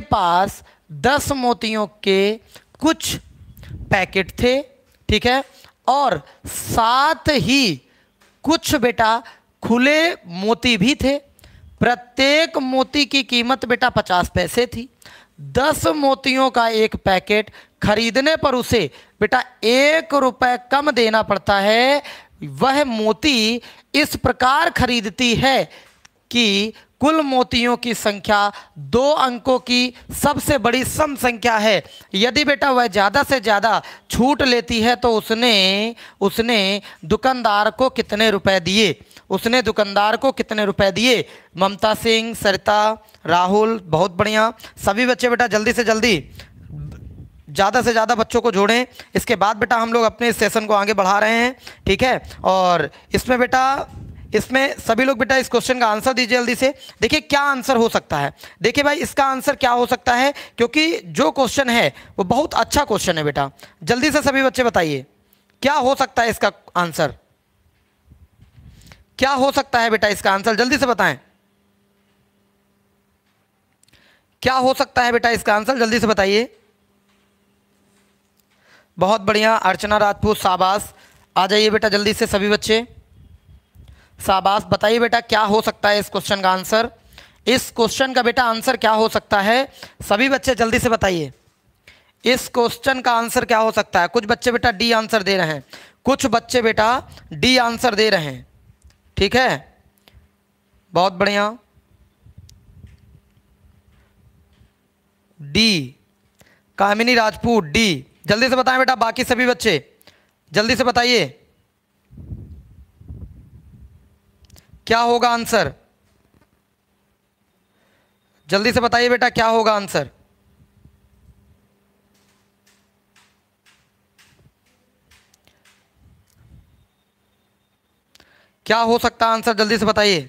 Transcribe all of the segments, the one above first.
पास दस मोतियों के कुछ पैकेट थे ठीक है और साथ ही कुछ बेटा खुले मोती भी थे प्रत्येक मोती की कीमत बेटा पचास पैसे थी दस मोतियों का एक पैकेट खरीदने पर उसे बेटा एक रुपये कम देना पड़ता है वह मोती इस प्रकार खरीदती है कि कुल मोतियों की संख्या दो अंकों की सबसे बड़ी सम संख्या है यदि बेटा वह ज़्यादा से ज़्यादा छूट लेती है तो उसने उसने दुकानदार को कितने रुपए दिए उसने दुकानदार को कितने रुपए दिए ममता सिंह सरिता राहुल बहुत बढ़िया सभी बच्चे बेटा जल्दी से जल्दी ज़्यादा से ज़्यादा बच्चों को जोड़ें इसके बाद बेटा हम लोग अपने सेशन को आगे बढ़ा रहे हैं ठीक है और इसमें बेटा इसमें सभी लोग बेटा इस क्वेश्चन का आंसर दीजिए जल्दी से देखिए क्या आंसर हो सकता है देखिए भाई इसका आंसर क्या हो सकता है क्योंकि जो क्वेश्चन है वो बहुत अच्छा क्वेश्चन है बेटा जल्दी से सभी बच्चे बताइए क्या हो सकता है इसका आंसर क्या हो सकता है बेटा इसका आंसर जल्दी से बताएं क्या हो सकता है बेटा इसका आंसर जल्दी से बताइए बहुत बढ़िया अर्चना राजपूत शाबाश आ जाइए बेटा जल्दी से सभी बच्चे शाबाश बताइए बेटा क्या हो सकता है इस क्वेश्चन का आंसर इस क्वेश्चन का बेटा आंसर क्या हो सकता है सभी बच्चे जल्दी से बताइए इस क्वेश्चन का आंसर क्या हो सकता है कुछ बच्चे बेटा डी आंसर दे रहे हैं कुछ बच्चे बेटा डी आंसर दे रहे हैं ठीक है बहुत बढ़िया डी कामिनी राजपूत डी जल्दी से बताएं बेटा बाकी सभी बच्चे जल्दी से बताइए क्या होगा आंसर जल्दी से बताइए बेटा क्या होगा आंसर क्या हो सकता आंसर जल्दी से बताइए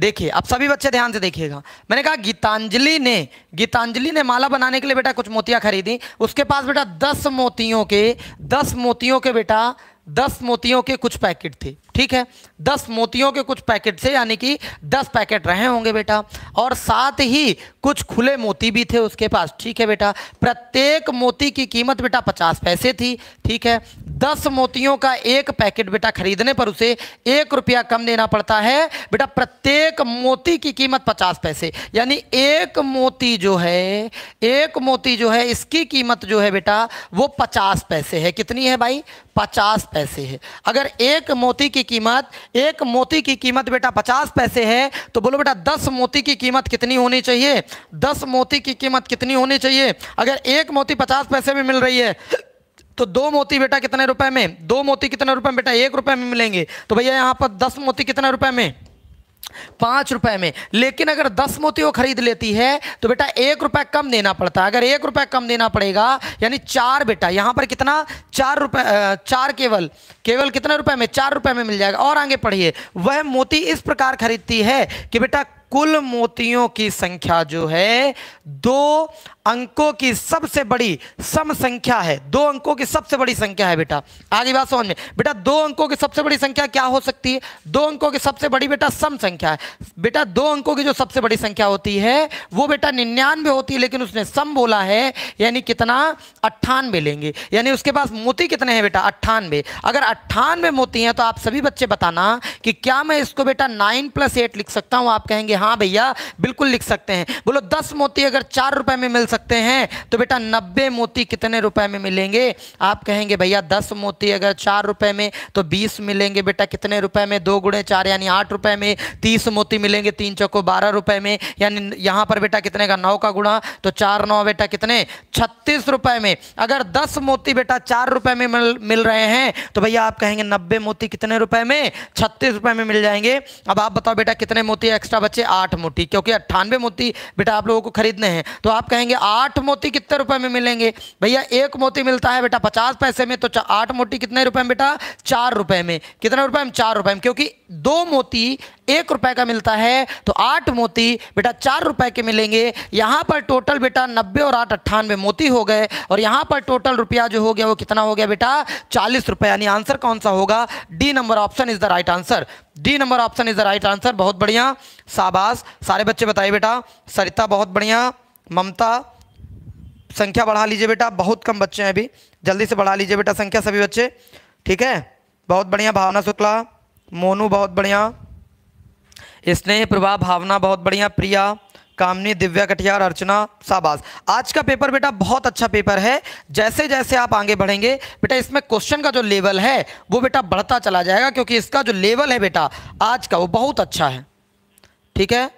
देखिए आप सभी बच्चे ध्यान से देखिएगा मैंने कहा गीतांजलि ने गीतांजलि ने माला बनाने के लिए बेटा कुछ मोतियां खरीदी उसके पास बेटा दस मोतियों के दस मोतियों के बेटा दस मोतियों के कुछ पैकेट थे ठीक है दस मोतियों के कुछ पैकेट से यानी कि दस पैकेट रहे होंगे बेटा और साथ ही कुछ खुले मोती भी थे उसके पास ठीक है बेटा प्रत्येक मोती की कीमत बेटा पचास पैसे थी ठीक है दस मोतियों का एक पैकेट बेटा खरीदने पर उसे एक रुपया कम देना पड़ता है बेटा प्रत्येक मोती की कीमत पचास पैसे यानी एक मोती जो है एक मोती जो है इसकी कीमत जो है बेटा वो पचास पैसे है कितनी है भाई पचास पैसे है अगर एक मोती की कीमत एक मोती की कीमत बेटा पचास पैसे है तो बोलो बेटा दस मोती की कीमत कितनी होनी चाहिए दस मोती की कीमत कितनी होनी चाहिए अगर एक मोती पचास पैसे में मिल रही है तो दो मोती बेटा कितने रुपए में दो मोती कितने रुपए में बेटा एक रुपए में मिलेंगे तो भैया यहाँ पर दस मोती कितने रुपए में पाँच रुपए में लेकिन अगर दस मोती वो खरीद लेती है तो बेटा एक रुपए कम देना पड़ता है अगर एक रुपए कम देना पड़ेगा यानी चार बेटा यहाँ पर कितना चार रुपए चार केवल केवल कितने रुपए में चार रुपए में मिल जाएगा और आगे पढ़िए वह मोती इस प्रकार खरीदती है कि बेटा कुल मोतियों की संख्या जो है दो अंकों की सबसे बड़ी सम संख्या है दो अंकों की सबसे बड़ी संख्या है बेटा आगे बात समझ में बेटा दो अंकों की सबसे बड़ी संख्या क्या हो सकती है दो अंकों की सबसे बड़ी बेटा सम संख्या है बेटा दो अंकों की जो सबसे बड़ी संख्या होती है वो बेटा निन्यानवे होती है लेकिन उसने सम बोला है यानी कितना अट्ठानवे लेंगे यानी उसके पास मोती कितने हैं बेटा अट्ठानवे अगर अट्ठानवे मोती हैं तो आप सभी बच्चे बताना कि क्या मैं इसको बेटा नाइन प्लस एट लिख सकता हूँ आप कहेंगे हाँ भैया बिल्कुल लिख सकते हैं बोलो दस मोती अगर चार रुपए में मिल सकते हैं तो बेटा नब्बे मोती कितने रुपए में मिलेंगे आप कहेंगे भैया दस मोती अगर चार रुपए में तो बीस मिलेंगे बेटा कितने रुपए में दो गुणे चार यानी आठ रुपए में तीस मोती मिलेंगे तीन चौको बारह रुपए में यानी यहां पर बेटा कितने का नौ का गुणा तो चार नौ बेटा कितने छत्तीस रुपए में अगर दस मोती बेटा चार रुपए में मिल रहे हैं तो भैया आप कहेंगे नब्बे मोती कितने रुपए में छत्तीस रुपए में मिल जाएंगे अब आप बताओ बेटा कितने मोती एक्स्ट्रा बच्चे आठ मोती क्योंकि अट्ठानवे मोती बेटा आप लोगों को खरीदने हैं तो आप कहेंगे आठ मोती कितने रुपए में मिलेंगे भैया एक मोती मिलता है बेटा पचास पैसे में तो आठ मोती कितने रुपए में बेटा चार रुपए में कितने रुपए में चार रुपए में क्योंकि दो मोती एक रुपए का मिलता है तो आठ मोती बेटा चार रुपए के मिलेंगे यहाँ पर टोटल बेटा नब्बे और आठ अट्ठानवे मोती हो गए और यहाँ पर टोटल रुपया जो हो गया वो कितना हो गया बेटा चालीस रुपए यानी आंसर कौन सा होगा D number option is the right answer D number option is the right answer बहुत बढ़िया शाबाश सारे बच्चे बताइए बेटा सरिता बहुत बढ़िया ममता संख्या बढ़ा लीजिए बेटा बहुत कम बच्चे हैं अभी जल्दी से बढ़ा लीजिए बेटा संख्या सभी बच्चे ठीक है बहुत बढ़िया भावना शुक्ला मोनू बहुत बढ़िया स्नेह प्रभा भावना बहुत बढ़िया प्रिया कामनी दिव्या कटियार अर्चना शाबाश आज का पेपर बेटा बहुत अच्छा पेपर है जैसे जैसे आप आगे बढ़ेंगे बेटा इसमें क्वेश्चन का जो लेवल है वो बेटा बढ़ता चला जाएगा क्योंकि इसका जो लेवल है बेटा आज का वो बहुत अच्छा है ठीक है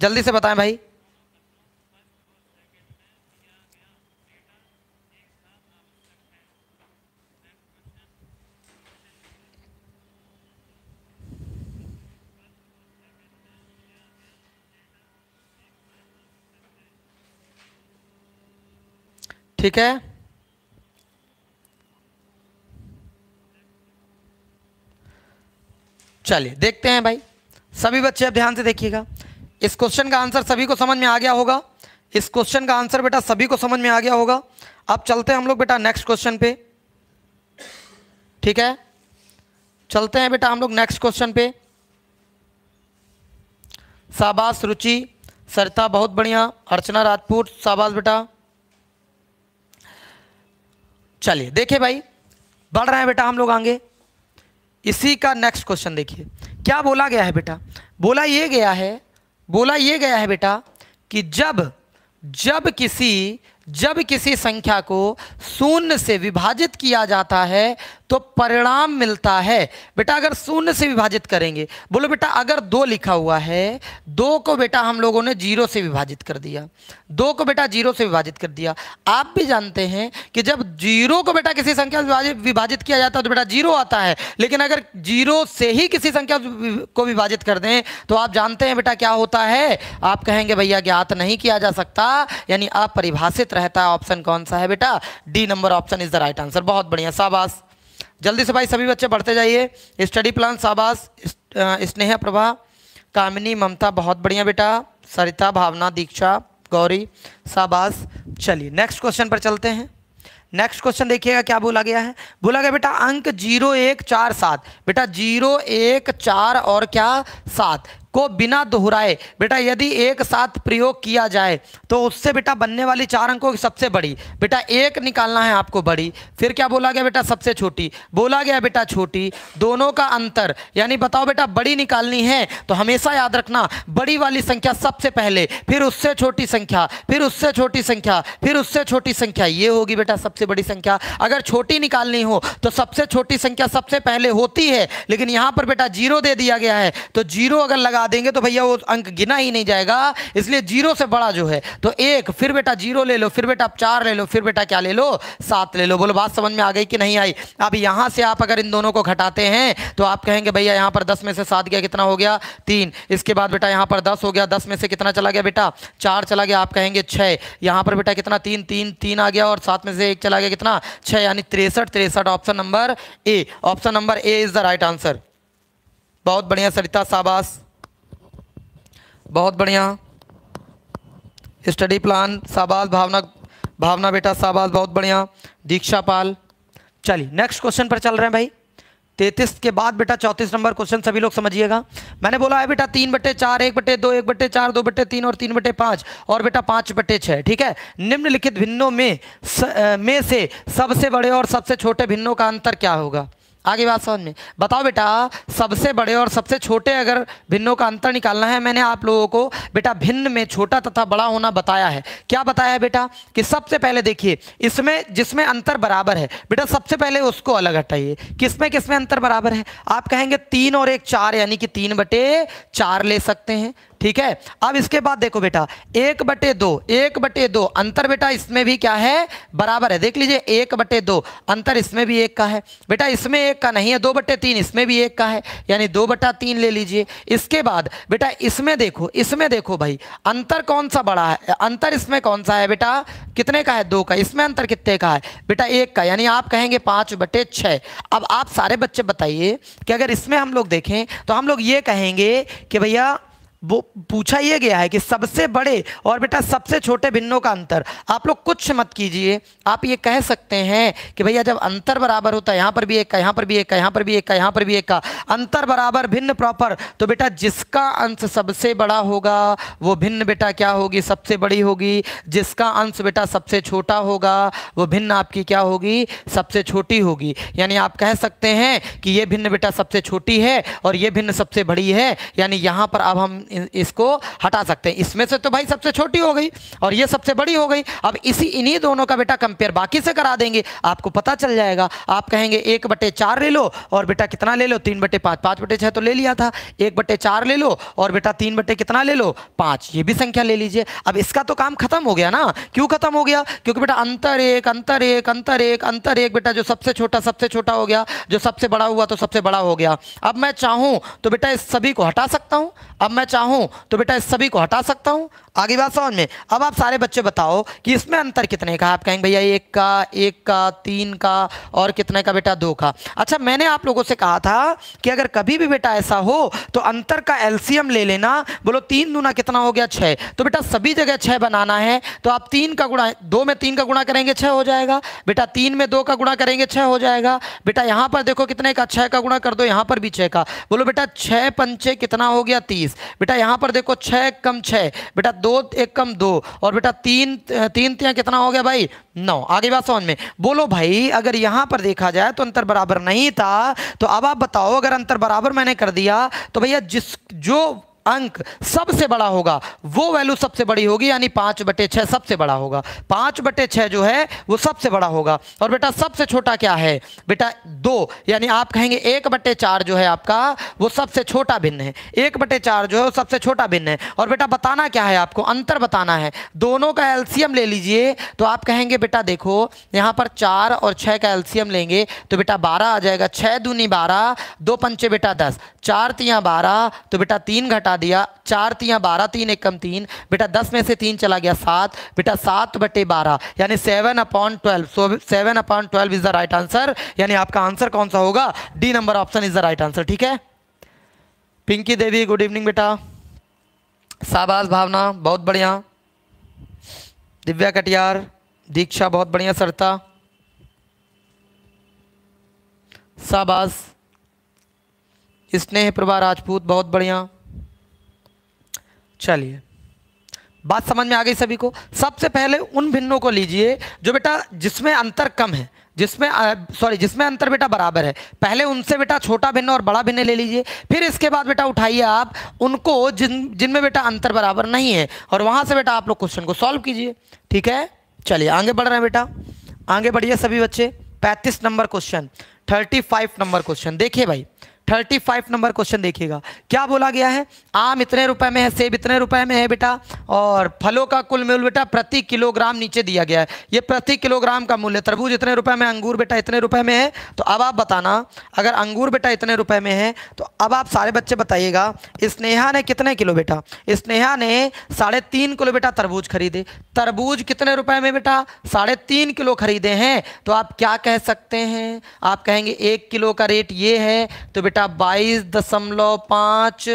जल्दी से बताएं भाई ठीक है चलिए देखते हैं भाई सभी बच्चे अब ध्यान से देखिएगा इस क्वेश्चन का आंसर सभी को समझ में आ गया होगा इस क्वेश्चन का आंसर बेटा सभी को समझ में आ गया होगा अब चलते हैं हम लोग बेटा नेक्स्ट क्वेश्चन पे ठीक है चलते हैं बेटा हम लोग नेक्स्ट क्वेश्चन पे शाबाश रुचि सरिता बहुत बढ़िया अर्चना राजपूत शाबाश बेटा चलिए देखिए भाई बढ़ रहे हैं बेटा हम लोग आगे इसी का नेक्स्ट क्वेश्चन देखिए क्या बोला गया है बेटा बोला ये गया है बोला ये गया है बेटा कि जब जब किसी जब किसी संख्या को शून्य से विभाजित किया जाता है तो परिणाम मिलता है बेटा अगर शून्य से विभाजित करेंगे बोलो बेटा अगर दो लिखा हुआ है दो को बेटा हम लोगों ने जीरो से विभाजित कर दिया दो को बेटा जीरो से विभाजित कर दिया आप भी जानते हैं कि जब जीरो को बेटा किसी संख्या से विभाजित किया जाता है तो बेटा जीरो आता है लेकिन अगर जीरो से ही किसी संख्या को विभाजित कर दें तो आप जानते हैं बेटा क्या होता है आप कहेंगे भैया ज्ञात नहीं किया जा सकता यानी अपरिभाषित रहता है ऑप्शन कौन सा है बेटा D number option is the right answer बहुत बढ़िया शाबाश जल्दी से भाई सभी बच्चे बढ़ते जाइए स्टडी प्लान शाबाश स्नेहा प्रभा कामिनी ममता बहुत बढ़िया बेटा सरिता भावना दीक्षा गौरी शाबाश चलिए नेक्स्ट क्वेश्चन पर चलते हैं नेक्स्ट क्वेश्चन देखिएगा क्या बोला गया है बोला गया बेटा अंक जीरो एक चार सात बेटा जीरो एक चार और क्या सात को बिना दोहराए बेटा यदि एक साथ प्रयोग किया जाए तो उससे बेटा बनने वाली चार अंकों की सबसे बड़ी बेटा एक निकालना है आपको बड़ी फिर क्या बोला गया बेटा सबसे छोटी बोला गया बेटा छोटी दोनों का अंतर यानी बताओ बेटा बड़ी निकालनी है तो हमेशा याद रखना बड़ी वाली संख्या सबसे पहले फिर उससे छोटी संख्या फिर उससे छोटी संख्या फिर उससे छोटी संख्या ये होगी बेटा सबसे बड़ी संख्या अगर छोटी निकालनी हो तो सबसे छोटी संख्या सबसे पहले होती है लेकिन यहाँ पर बेटा जीरो दे दिया गया है तो जीरो अगर लगा मिला देंगे तो भैया वो अंक गिना ही नहीं जाएगा इसलिए जीरो से बड़ा जो है तो एक फिर बेटा जीरो ले लो फिर बेटा आप चार ले लो फिर बेटा क्या ले लो सात ले लो बोलो बात समझ में आ गई कि नहीं आई अब यहाँ से आप अगर इन दोनों को घटाते हैं तो आप कहेंगे भैया यहाँ पर दस में से सात गया कितना हो गया तीन इसके बाद बेटा यहाँ पर दस हो गया दस में से कितना चला गया बेटा चार चला गया आप कहेंगे छः यहाँ पर बेटा कितना तीन तीन तीन आ गया और सात में से एक चला गया कितना छः यानी तिरसठ तिरसठ option number A option number A is the right answer बहुत बढ़िया सरिता शाबाश बहुत बढ़िया स्टडी प्लान शाबाश भावना भावना बेटा शाबाश बहुत बढ़िया दीक्षा पाल चलिए नेक्स्ट क्वेश्चन पर चल रहे हैं भाई तैतीस के बाद बेटा चौंतीस नंबर क्वेश्चन सभी लोग समझिएगा मैंने बोला है बेटा तीन बटे चार एक बटे दो एक बटे चार दो बटे तीन और तीन बटे पाँच और बेटा पाँच बटे छः ठीक है निम्नलिखित भिन्नों में स, में से सबसे बड़े और सबसे छोटे भिन्नों का अंतर क्या होगा आगे बात समझ में बताओ बेटा सबसे बड़े और सबसे छोटे अगर भिन्नों का अंतर निकालना है मैंने आप लोगों को बेटा भिन्न में छोटा तथा बड़ा होना बताया है क्या बताया है बेटा कि सबसे पहले देखिए इसमें जिसमें अंतर बराबर है बेटा सबसे पहले उसको अलग हटाइए किसमें किसमें अंतर बराबर है आप कहेंगे तीन और एक चार यानी कि तीन बटे चार ले सकते हैं ठीक है अब इसके बाद देखो बेटा एक बटे दो एक बटे दो अंतर बेटा इसमें भी क्या है बराबर है देख लीजिए एक बटे दो अंतर इसमें भी एक का है बेटा इसमें एक का नहीं है दो बटे तीन इसमें भी एक का है यानी दो बटा तीन ले लीजिए इसके बाद बेटा इसमें देखो इसमें देखो भाई अंतर कौन सा बड़ा है अंतर इसमें कौन सा है बेटा कितने का है दो का इसमें अंतर कितने का है बेटा एक का यानी आप कहेंगे पाँच बटे छः अब आप सारे बच्चे बताइए कि अगर इसमें हम लोग देखें तो हम लोग ये कहेंगे कि भैया वो पूछा यह गया है कि सबसे बड़े और बेटा सबसे छोटे भिन्नों का अंतर आप लोग कुछ मत कीजिए आप ये कह सकते हैं कि भैया जब अंतर बराबर होता है यहाँ पर भी एक का यहाँ पर भी एक का यहाँ पर भी एक का यहाँ पर भी एक का अंतर बराबर भिन्न प्रॉपर तो बेटा जिसका अंश सबसे बड़ा होगा वो भिन्न बेटा क्या होगी सबसे बड़ी होगी जिसका अंश बेटा सबसे छोटा होगा वो भिन्न आपकी क्या होगी सबसे छोटी होगी यानी आप कह सकते हैं कि ये भिन्न बेटा सबसे छोटी है और ये भिन्न सबसे बड़ी है यानी यहाँ पर अब हम इसको हटा सकते हैं इसमें से तो भाई सबसे छोटी हो गई और ये सबसे बड़ी हो गई अब इसी इन्हीं दोनों का बेटा कंपेयर बाकी से करा देंगे आपको पता चल जाएगा आप कहेंगे एक बटे चार ले लो और बेटा कितना ले लो तीन बटे पाँच पाँच बटे छः तो ले लिया था एक बटे चार ले लो और बेटा तीन बटे कितना ले लो पाँच ये भी संख्या ले लीजिए अब इसका तो काम खत्म हो गया ना क्यों खत्म हो गया क्योंकि बेटा अंतर एक अंतर एक अंतर एक अंतर एक बेटा जो सबसे छोटा सबसे छोटा हो गया जो सबसे बड़ा हुआ तो सबसे बड़ा हो गया अब मैं चाहूँ तो बेटा इस सभी को हटा सकता हूँ अब मैं चाहूँ चाहूँ तो बेटा इस सभी को हटा सकता हूँ आगे बात समझ में अब आप सारे बच्चे बताओ कि इसमें अंतर कितने का आप कहेंगे भैया एक का एक का तीन का और कितने का बेटा दो का अच्छा मैंने आप लोगों से कहा था कि अगर कभी भी बेटा ऐसा हो तो अंतर का एलसीएम ले लेना बोलो तीन दूना कितना हो गया छः तो बेटा सभी जगह छः बनाना है तो आप तीन का गुणा दो में तीन का गुणा करेंगे छः हो जाएगा बेटा तीन में दो का गुणा करेंगे छः हो जाएगा बेटा यहाँ पर देखो कितने का छः का गुणा कर दो यहाँ पर भी छः का बोलो बेटा छः पंचे कितना हो गया तीस बेटा बेटा यहाँ पर देखो छः कम छः बेटा दो एक कम दो और बेटा तीन तीन त्याँ कितना हो गया भाई नौ आगे बात समझ में बोलो भाई अगर यहाँ पर देखा जाए तो अंतर बराबर नहीं था तो अब आप बताओ अगर अंतर बराबर मैंने कर दिया तो भैया जिस जो अंक सबसे बड़ा होगा वो वैल्यू सबसे बड़ी होगी यानी पाँच बटे छः सबसे बड़ा होगा पाँच बटे छः जो है वो सबसे बड़ा होगा और बेटा सबसे छोटा क्या है बेटा दो यानी आप कहेंगे एक बटे चार जो है आपका वो सबसे छोटा भिन्न है एक बटे चार जो है वो सबसे छोटा भिन्न है और बेटा बताना क्या है आपको अंतर बताना है दोनों का एल्सियम ले लीजिए तो आप कहेंगे बेटा देखो यहाँ पर चार और छः का एल्सियम लेंगे तो बेटा बारह आ जाएगा छः दूनी बारह दो पंचे बेटा दस चार तियाँ बारह तो बेटा तीन घटा घटा दिया चार तिया बारह तीन एक तीन बेटा दस में से तीन चला गया सात बेटा सात बटे बारह यानी seven upon twelve so seven upon twelve is the right answer यानी आपका आंसर कौन सा होगा D number option is the right answer ठीक है पिंकी देवी गुड इवनिंग बेटा शाहबाज भावना बहुत बढ़िया दिव्या कटियार दीक्षा बहुत बढ़िया सरता शाहबाज स्नेह प्रभा राजपूत बहुत बढ़िया चलिए बात समझ में आ गई सभी को सबसे पहले उन भिन्नों को लीजिए जो बेटा जिसमें अंतर कम है जिसमें सॉरी जिसमें अंतर बेटा बराबर है पहले उनसे बेटा छोटा भिन्न और बड़ा भिन्न ले लीजिए फिर इसके बाद बेटा उठाइए आप उनको जिन जिनमें बेटा अंतर बराबर नहीं है और वहां से बेटा आप लोग क्वेश्चन को सॉल्व कीजिए ठीक है चलिए आगे बढ़ रहे हैं बेटा आगे बढ़िए सभी बच्चे पैंतीस number question thirty five number question देखिए भाई थर्टी फाइव नंबर क्वेश्चन देखिएगा क्या बोला गया है आम इतने रुपए में है सेब इतने रुपए में है बेटा और फलों का कुल मूल्य बेटा प्रति किलोग्राम नीचे दिया गया है ये प्रति किलोग्राम का मूल्य तरबूज इतने रुपए में अंगूर बेटा इतने रुपए में है तो अब आप बताना अगर अंगूर बेटा इतने रुपए में है तो अब आप सारे बच्चे बताइएगा स्नेहा ने कितने किलो बेटा स्नेहा ने साढ़े तीन किलो बेटा तरबूज खरीदे तरबूज कितने रुपए में बेटा साढ़े तीन किलो खरीदे हैं तो आप क्या कह सकते हैं आप कहेंगे एक किलो का रेट ये है तो बेटा बेटा बाईस दशमलव पाँच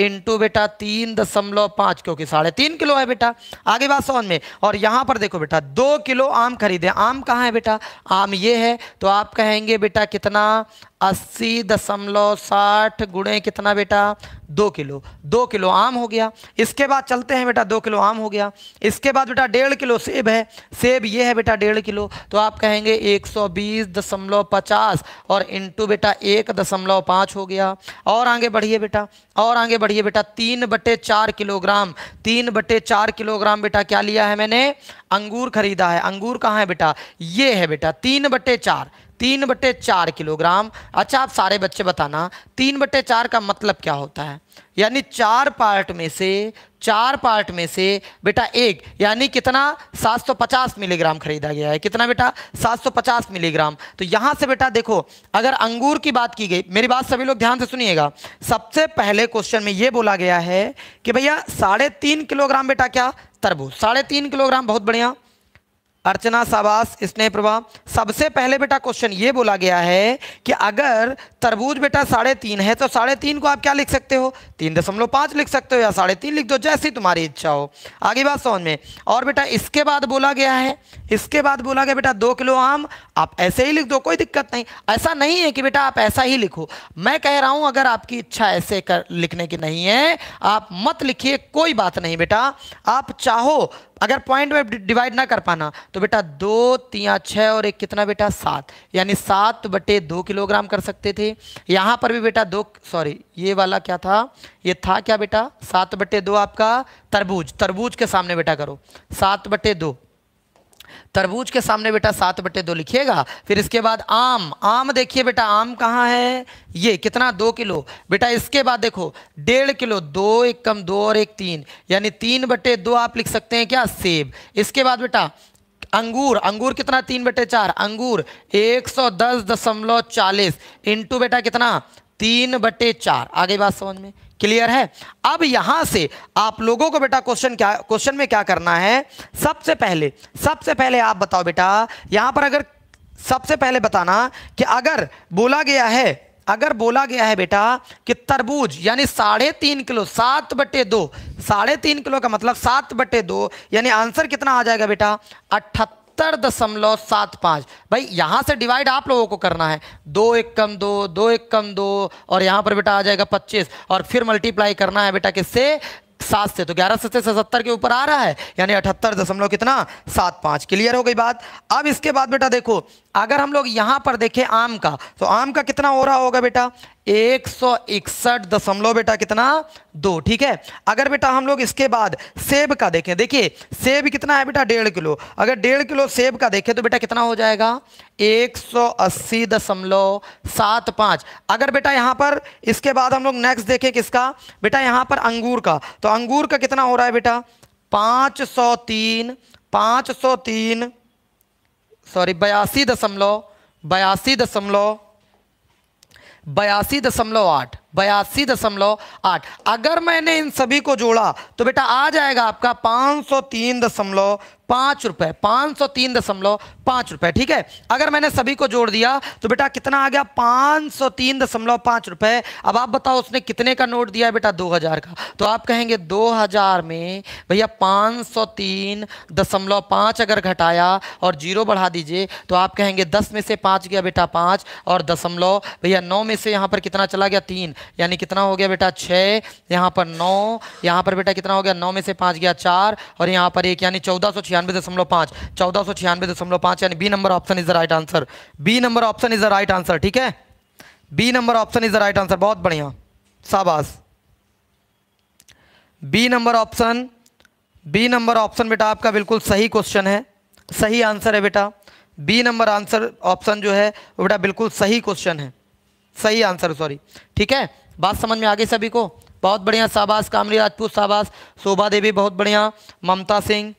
इंटू बेटा तीन दशमलव पाँच क्योंकि साढ़े तीन किलो है बेटा आगे बात समझ में और यहाँ पर देखो बेटा दो किलो आम खरीदे आम कहाँ है बेटा आम ये है तो आप कहेंगे बेटा कितना अस्सी दशमलव साठ गुणे कितना बेटा दो किलो दो किलो आम हो गया इसके बाद चलते हैं बेटा दो किलो आम हो गया इसके बाद बेटा डेढ़ किलो सेब है सेब ये है बेटा डेढ़ किलो तो आप कहेंगे एक सौ बीस दशमलव पचास और इंटू बेटा एक दशमलव पाँच हो गया और आगे बढ़िए बेटा और आगे बढ़िए बेटा तीन बटे चार किलोग्राम तीन बटे चार किलोग्राम बेटा क्या लिया है मैंने अंगूर खरीदा है अंगूर कहाँ है बेटा ये है बेटा तीन बटे चार तीन बटे चार किलोग्राम अच्छा आप सारे बच्चे बताना तीन बटे चार का मतलब क्या होता है यानी चार पार्ट में से चार पार्ट में से बेटा एक यानी कितना 750 मिलीग्राम खरीदा गया है कितना बेटा 750 मिलीग्राम तो यहां से बेटा देखो अगर अंगूर की बात की गई मेरी बात सभी लोग ध्यान से सुनिएगा सबसे पहले क्वेश्चन में यह बोला गया है कि भैया साढ़े तीन किलोग्राम बेटा क्या तरबूज साढ़े तीन किलोग्राम बहुत बढ़िया अर्चना शाबास स्नेह प्रभा सबसे पहले बेटा क्वेश्चन ये बोला गया है कि अगर तरबूज बेटा साढ़े तीन है तो साढ़े तीन को आप क्या लिख सकते हो तीन दशमलव पाँच लिख सकते हो या साढ़े तीन लिख दो जैसी तुम्हारी इच्छा हो आगे बात समझ में और बेटा इसके बाद बोला गया है इसके बाद बोला गया बेटा दो किलो आम आप ऐसे ही लिख दो कोई दिक्कत नहीं ऐसा नहीं है कि बेटा आप ऐसा ही लिखो मैं कह रहा हूँ अगर आपकी इच्छा ऐसे कर लिखने की नहीं है आप मत लिखिए कोई बात नहीं बेटा आप चाहो अगर पॉइंट में डिवाइड ना कर पाना तो बेटा दो तिया छः और एक कितना बेटा सात यानी सात बटे दो किलोग्राम कर सकते थे यहाँ पर भी बेटा दो सॉरी ये वाला क्या था ये था क्या बेटा सात बटे दो आपका तरबूज तरबूज के सामने बेटा करो सात बटे दो तरबूज के सामने बेटा सात बटे दो लिखिएगा फिर इसके बाद आम आम देखिए बेटा आम कहाँ है ये कितना दो किलो बेटा इसके बाद देखो डेढ़ किलो दो एक कम दो और एक तीन यानी तीन बटे दो आप लिख सकते हैं क्या सेब इसके बाद बेटा अंगूर अंगूर कितना तीन बेटे चार अंगूर एक सौ दस दशमलव चालीस इंटू बेटा कितना तीन बटे चार आगे बात समझ में क्लियर है अब यहां से आप लोगों को बेटा क्वेश्चन क्या क्वेश्चन में क्या करना है सबसे पहले सबसे पहले आप बताओ बेटा यहां पर अगर सबसे पहले बताना कि अगर बोला गया है अगर बोला गया है बेटा कि तरबूज यानी साढ़े तीन किलो सात बटे दो साढ़े तीन किलो का मतलब सात बटे दो यानी आंसर कितना आ जाएगा बेटा अठहत्तर दशमलव सात पाँच भाई यहाँ से डिवाइड आप लोगों को करना है दो एक कम दो दो एक कम दो और यहाँ पर बेटा आ जाएगा पच्चीस और फिर मल्टीप्लाई करना है बेटा किससे सात से तो ग्यारह से सत्तर के ऊपर आ रहा है यानी अठहत्तर दशमलव कितना सात पाँच क्लियर हो गई बात अब इसके बाद बेटा देखो अगर हम लोग यहाँ पर देखें आम का तो आम का कितना हो रहा होगा बेटा एक सौ इकसठ दशमलव बेटा कितना दो ठीक है अगर बेटा हम लोग इसके बाद सेब का देखें देखिए सेब कितना है बेटा डेढ़ किलो अगर डेढ़ किलो सेब का देखें तो बेटा कितना हो जाएगा एक सौ अस्सी दशमलव सात पाँच अगर बेटा यहाँ पर इसके बाद हम लोग नेक्स्ट देखें किसका बेटा यहाँ पर अंगूर का तो अंगूर का कितना हो रहा है बेटा पाँच सौ तीन पाँच सौ तीन सॉरी बयासी दशमलव बयासी दशमलव बयासी दशमलव आठ बयासी दशमलव आठ अगर मैंने इन सभी को जोड़ा तो बेटा आ जाएगा आपका पाँच सौ तीन दशमलव पाँच रुपये पाँच सौ तीन दशमलव पाँच रुपये ठीक है अगर मैंने सभी को जोड़ दिया तो बेटा कितना आ गया पाँच सौ तीन दशमलव पाँच रुपये अब आप बताओ उसने कितने का नोट दिया है बेटा दो हज़ार का तो आप कहेंगे दो हज़ार में भैया पाँच सौ तीन दशमलव पाँच अगर घटाया और जीरो बढ़ा दीजिए तो आप कहेंगे दस में से पाँच गया बेटा पाँच और दशमलव भैया नौ में से यहाँ पर कितना चला गया तीन यानी कितना हो गया बेटा छः यहाँ पर नौ यहाँ पर बेटा कितना हो गया नौ में से पाँच गया चार और यहाँ पर एक यानी चौदह सौ छियानवे दशमलव पाँच चौदह सौ छियानवे दशमलव पाँच यानी B number option is the right answer B number option is the right answer ठीक है B number option is the right answer बहुत बढ़िया शाबाश B number option B number option बेटा आपका बिल्कुल सही क्वेश्चन है सही आंसर है बेटा बी नंबर आंसर ऑप्शन जो है वो बेटा बिल्कुल सही क्वेश्चन है सही आंसर सॉरी ठीक है बात समझ में आ गई सभी को बहुत बढ़िया शाबाश कामरी राजपूत शाबाश शोभा देवी बहुत बढ़िया ममता सिंह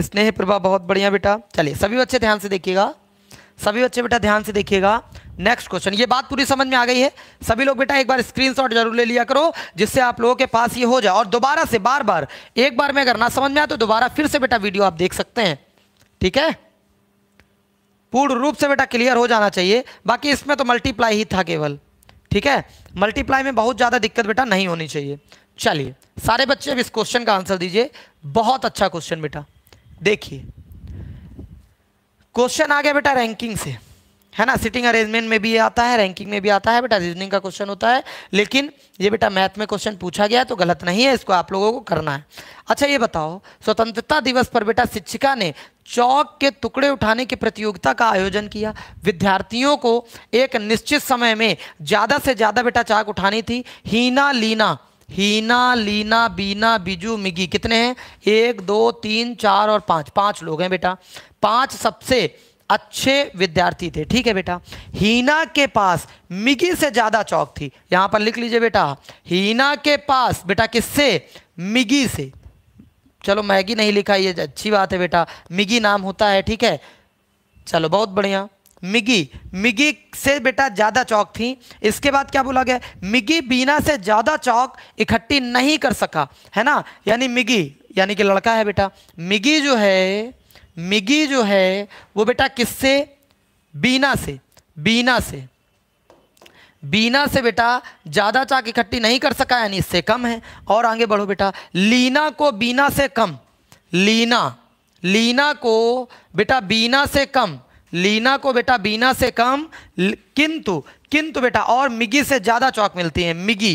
स्नेह प्रभा बहुत बढ़िया बेटा चलिए सभी बच्चे ध्यान से देखिएगा सभी बच्चे बेटा ध्यान से देखिएगा नेक्स्ट क्वेश्चन ये बात पूरी समझ में आ गई है सभी लोग बेटा एक बार स्क्रीनशॉट जरूर ले लिया करो जिससे आप लोगों के पास ये हो जाए और दोबारा से बार बार एक बार में अगर ना समझ में आए तो दोबारा फिर से बेटा वीडियो आप देख सकते हैं ठीक है पूर्ण रूप से बेटा क्लियर हो जाना चाहिए बाकी इसमें तो मल्टीप्लाई ही था केवल ठीक है मल्टीप्लाई में बहुत ज़्यादा दिक्कत बेटा नहीं होनी चाहिए चलिए सारे बच्चे अब इस क्वेश्चन का आंसर दीजिए बहुत अच्छा क्वेश्चन बेटा देखिए क्वेश्चन आ गया बेटा रैंकिंग से है ना सिटिंग अरेंजमेंट में भी ये आता है रैंकिंग में भी आता है बेटा रीजनिंग का क्वेश्चन होता है लेकिन ये बेटा मैथ में क्वेश्चन पूछा गया है तो गलत नहीं है इसको आप लोगों को करना है अच्छा ये बताओ स्वतंत्रता दिवस पर बेटा शिक्षिका ने चौक के टुकड़े उठाने की प्रतियोगिता का आयोजन किया विद्यार्थियों को एक निश्चित समय में ज़्यादा से ज़्यादा बेटा चाक उठानी थी हीना लीना हीना लीना बीना बीजू मिगी कितने हैं एक दो तीन चार और पाँच पाँच लोग हैं बेटा पाँच सबसे अच्छे विद्यार्थी थे ठीक है बेटा हीना के पास मिगी से ज़्यादा चौक थी यहां पर लिख लीजिए बेटा हीना के पास बेटा किससे मिगी से चलो मैगी नहीं लिखा ये अच्छी बात है बेटा मिगी नाम होता है ठीक है चलो बहुत बढ़िया मिगी मिगी से बेटा ज़्यादा चौक थी इसके बाद क्या बोला गया मिगी बीना से ज़्यादा चौक इकट्ठी नहीं कर सका है ना यानी मिगी यानी कि लड़का है बेटा मिगी जो है मिगी जो है वो बेटा किससे बीना से बीना से बीना से बेटा ज़्यादा चाक इकट्ठी नहीं कर सका यानी इससे कम है और आगे बढ़ो बेटा लीना को बीना से कम लीना लीना को बेटा बीना से कम लीना को बेटा बीना से कम किंतु किंतु बेटा और मिगी से ज़्यादा चौक मिलती है मिगी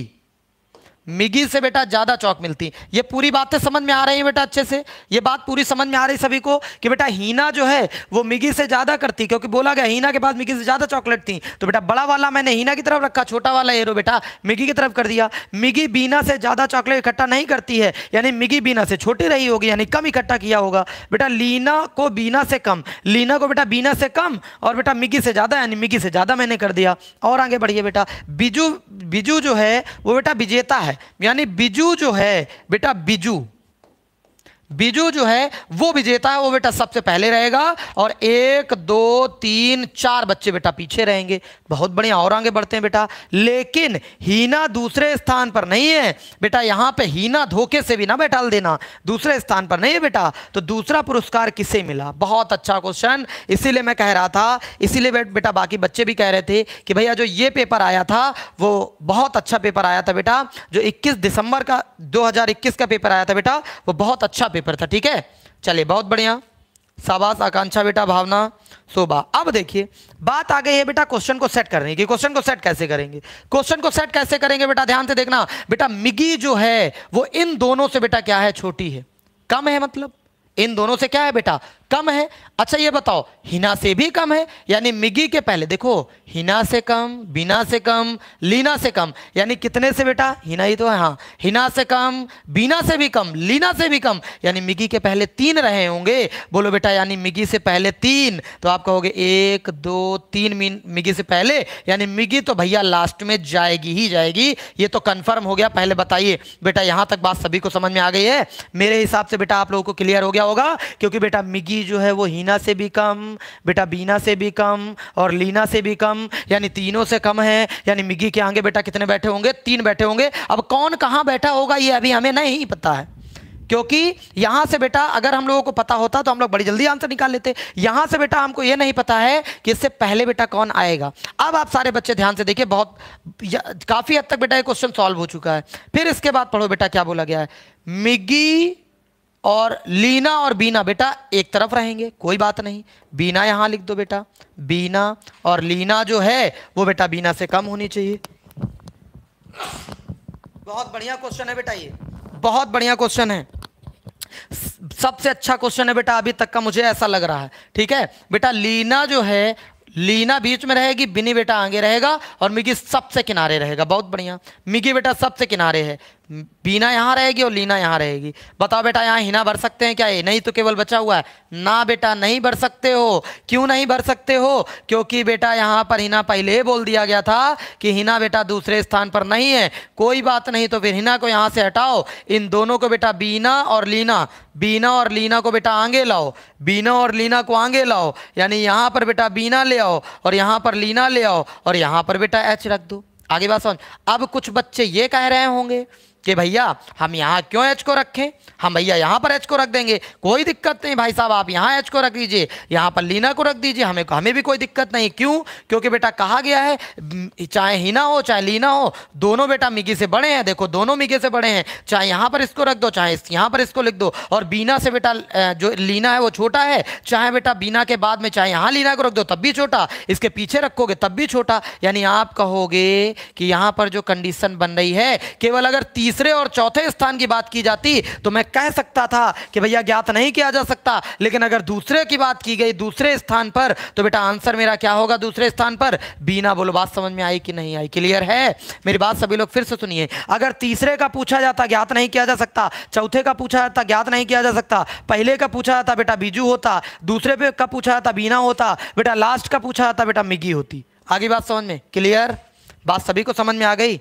मिगी से बेटा ज़्यादा चौक मिलती ये पूरी बातें समझ में आ रही है बेटा अच्छे से ये बात पूरी समझ में आ रही सभी को कि बेटा हीना जो है वो मिगी से ज़्यादा करती क्योंकि बोला गया हीना के बाद मिगी से ज़्यादा चॉकलेट थी तो बेटा बड़ा वाला मैंने हीना की तरफ रखा छोटा वाला एरो बेटा मिगी की तरफ कर दिया मिगी बीना से ज़्यादा चॉकलेट इकट्ठा नहीं करती है यानी मिगी बीना से छोटी रही होगी यानी कम इकट्ठा किया होगा बेटा लीना को बीना से कम लीना को बेटा बीना से कम और बेटा मिगी से ज़्यादा यानी मिगी से ज़्यादा मैंने कर दिया और आगे बढ़िए बेटा बीजू बिजू जो है वो बेटा विजेता है यानी बिजू जो है बेटा बिजू बीजू जो है वो विजेता है वो बेटा सबसे पहले रहेगा और एक दो तीन चार बच्चे बेटा पीछे रहेंगे बहुत बढ़िया और आगे बढ़ते हैं बेटा लेकिन हीना दूसरे स्थान पर नहीं है बेटा यहाँ पे हीना धोखे से भी ना बैठा देना दूसरे स्थान पर नहीं है बेटा तो दूसरा पुरस्कार किसे मिला बहुत अच्छा क्वेश्चन इसीलिए मैं कह रहा था इसीलिए बेटा बाकी बच्चे भी कह रहे थे कि भैया जो ये पेपर आया था वो बहुत अच्छा पेपर आया था बेटा जो इक्कीस दिसंबर का दो का पेपर आया था बेटा वो बहुत अच्छा पेपर पेपर था ठीक है चलिए बहुत बढ़िया शाबाश आकांक्षा बेटा भावना शोभा अब देखिए बात आ गई है बेटा क्वेश्चन को सेट करने की क्वेश्चन को सेट कैसे करेंगे क्वेश्चन को सेट कैसे करेंगे बेटा ध्यान से देखना बेटा मिगी जो है वो इन दोनों से बेटा क्या है छोटी है कम है मतलब इन दोनों से क्या है बेटा कम है अच्छा ये बताओ हिना से भी कम है यानी मिगी के पहले देखो हिना से कम बिना से कम लीना से कम यानी कितने से बेटा हिना ही तो है हाँ हिना से कम बिना से भी कम लीना से भी कम यानी मिगी के पहले तीन रहे होंगे बोलो बेटा यानी मिगी से पहले तीन तो आप कहोगे एक दो तीन मिगी से पहले यानी मिगी तो भैया लास्ट में जाएगी ही जाएगी ये तो कन्फर्म हो गया पहले बताइए बेटा यहाँ तक बात सभी को समझ में आ गई है मेरे हिसाब से बेटा आप लोगों को क्लियर हो गया होगा क्योंकि बेटा मिगी बी जो है वो हीना से भी कम बेटा बीना से भी कम और लीना से भी कम यानी तीनों से कम है यानी मिगी के आगे बेटा कितने बैठे होंगे तीन बैठे होंगे अब कौन कहाँ बैठा होगा ये अभी हमें नहीं पता है क्योंकि यहाँ से बेटा अगर हम लोगों को पता होता तो हम लोग बड़ी जल्दी आंसर निकाल लेते यहाँ से बेटा हमको ये नहीं पता है कि इससे पहले बेटा कौन आएगा अब आप सारे बच्चे ध्यान से देखिए बहुत काफ़ी हद तक बेटा ये क्वेश्चन सॉल्व हो चुका है फिर इसके बाद पढ़ो बेटा क्या बोला गया है मिगी और लीना और बीना बेटा एक तरफ रहेंगे कोई बात नहीं बीना यहाँ लिख दो बेटा बीना और लीना जो है वो बेटा बीना से कम होनी चाहिए बहुत बढ़िया क्वेश्चन है बेटा ये बहुत बढ़िया क्वेश्चन है सबसे अच्छा क्वेश्चन है बेटा अभी तक का मुझे ऐसा लग रहा है ठीक है बेटा लीना जो है लीना बीच में रहेगी बिनी बेटा आगे रहेगा और मिगी सबसे किनारे रहेगा बहुत बढ़िया मिगी बेटा सबसे किनारे है बीना यहाँ रहेगी और लीना यहाँ रहेगी बताओ बेटा यहाँ हिना भर सकते हैं क्या ये नहीं तो केवल बचा हुआ है ना बेटा नहीं भर सकते हो क्यों नहीं भर सकते हो क्योंकि बेटा यहाँ पर हिना पहले बोल दिया गया था कि हिना बेटा दूसरे स्थान पर नहीं है कोई बात नहीं तो फिर हिना को यहाँ से हटाओ इन दोनों को बेटा बीना और लीना बीना और लीना को बेटा आगे लाओ बीना और लीना को आगे लाओ यानी यहाँ पर बेटा बीना ले आओ और यहाँ पर लीना ले आओ और यहाँ पर बेटा एच रख दो आगे बात समझ अब कुछ बच्चे ये कह रहे होंगे कि भैया हम यहाँ क्यों एच को रखें हम भैया यहाँ पर एच को रख देंगे कोई दिक्कत नहीं भाई साहब आप यहाँ एच को रख दीजिए यहाँ पर लीना को रख दीजिए हमें हमें भी कोई दिक्कत नहीं क्यों क्योंकि बेटा कहा गया है चाहे हीना हो चाहे लीना हो दोनों बेटा मिगी से बड़े हैं देखो दोनों मिगी से बड़े हैं चाहे यहाँ पर इसको रख दो चाहे यहाँ पर इसको लिख दो और बीना से बेटा जो लीना है वो छोटा है चाहे बेटा बीना के बाद में चाहे यहाँ लीना को रख दो तब भी छोटा इसके पीछे रखोगे तब भी छोटा यानी आप कहोगे कि यहाँ पर जो कंडीशन बन रही है केवल अगर तीन तीसरे और चौथे स्थान की बात की जाती तो मैं कह सकता था कि भैया ज्ञात नहीं किया जा सकता लेकिन अगर दूसरे की बात की गई दूसरे स्थान पर तो बेटा आंसर मेरा क्या होगा दूसरे स्थान पर बीना बोलो बात समझ में आई कि नहीं आई क्लियर है मेरी बात सभी लोग फिर से सुनिए अगर तीसरे का पूछा जाता ज्ञात नहीं किया जा सकता चौथे का पूछा जाता ज्ञात नहीं किया जा सकता पहले का पूछा जाता बेटा बीजू होता दूसरे पे का पूछा जाता बीना होता बेटा लास्ट का पूछा जाता बेटा मिगी होती आगे बात समझ में क्लियर बात सभी को समझ में आ गई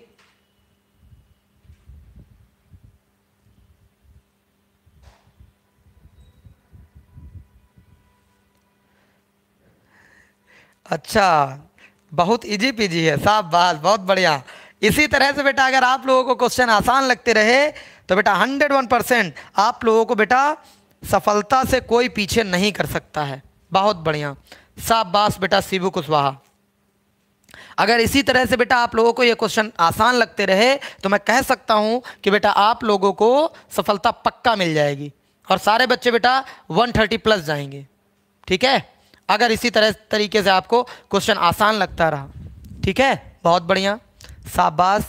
अच्छा बहुत इजी पीजी है साहब बात बहुत बढ़िया इसी तरह से बेटा अगर आप लोगों को क्वेश्चन आसान लगते रहे तो बेटा हंड्रेड वन परसेंट आप लोगों को बेटा सफलता से कोई पीछे नहीं कर सकता है बहुत बढ़िया बास बेटा शिबू कुशवाहा अगर इसी तरह से बेटा आप लोगों को ये क्वेश्चन आसान लगते रहे तो मैं कह सकता हूँ कि बेटा आप लोगों को सफलता पक्का मिल जाएगी और सारे बच्चे बेटा 130 प्लस जाएंगे ठीक है अगर इसी तरह तरीके से आपको क्वेश्चन आसान लगता रहा ठीक है बहुत बढ़िया शाबाश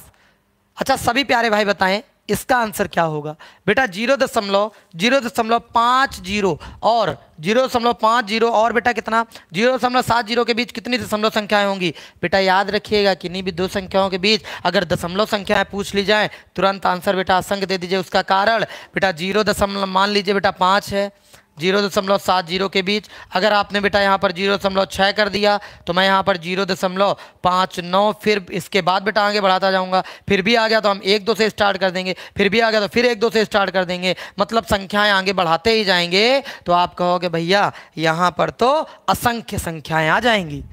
अच्छा सभी प्यारे भाई बताएं इसका आंसर क्या होगा बेटा जीरो दशमलव जीरो दशमलव पाँच जीरो और जीरो दशमलव पाँच जीरो और बेटा कितना जीरो दशमलव सात जीरो के बीच कितनी दशमलव संख्याएं होंगी बेटा याद रखिएगा नहीं भी दो संख्याओं के बीच अगर दशमलव संख्याएं पूछ ली जाए तुरंत आंसर बेटा असंख्य दे दीजिए उसका कारण बेटा जीरो दशमलव मान लीजिए बेटा पाँच है जीरो दशमलव सात जीरो के बीच अगर आपने बेटा यहाँ पर जीरो दशमलव छः कर दिया तो मैं यहाँ पर जीरो दशमलव पाँच नौ फिर इसके बाद बेटा आगे बढ़ाता जाऊँगा फिर भी आ गया तो हम एक दो से स्टार्ट कर देंगे फिर भी आ गया तो फिर एक दो से स्टार्ट कर देंगे मतलब संख्याएँ आगे बढ़ाते ही जाएंगे तो आप कहोगे भैया यहाँ पर तो असंख्य संख्याएँ आ जाएंगी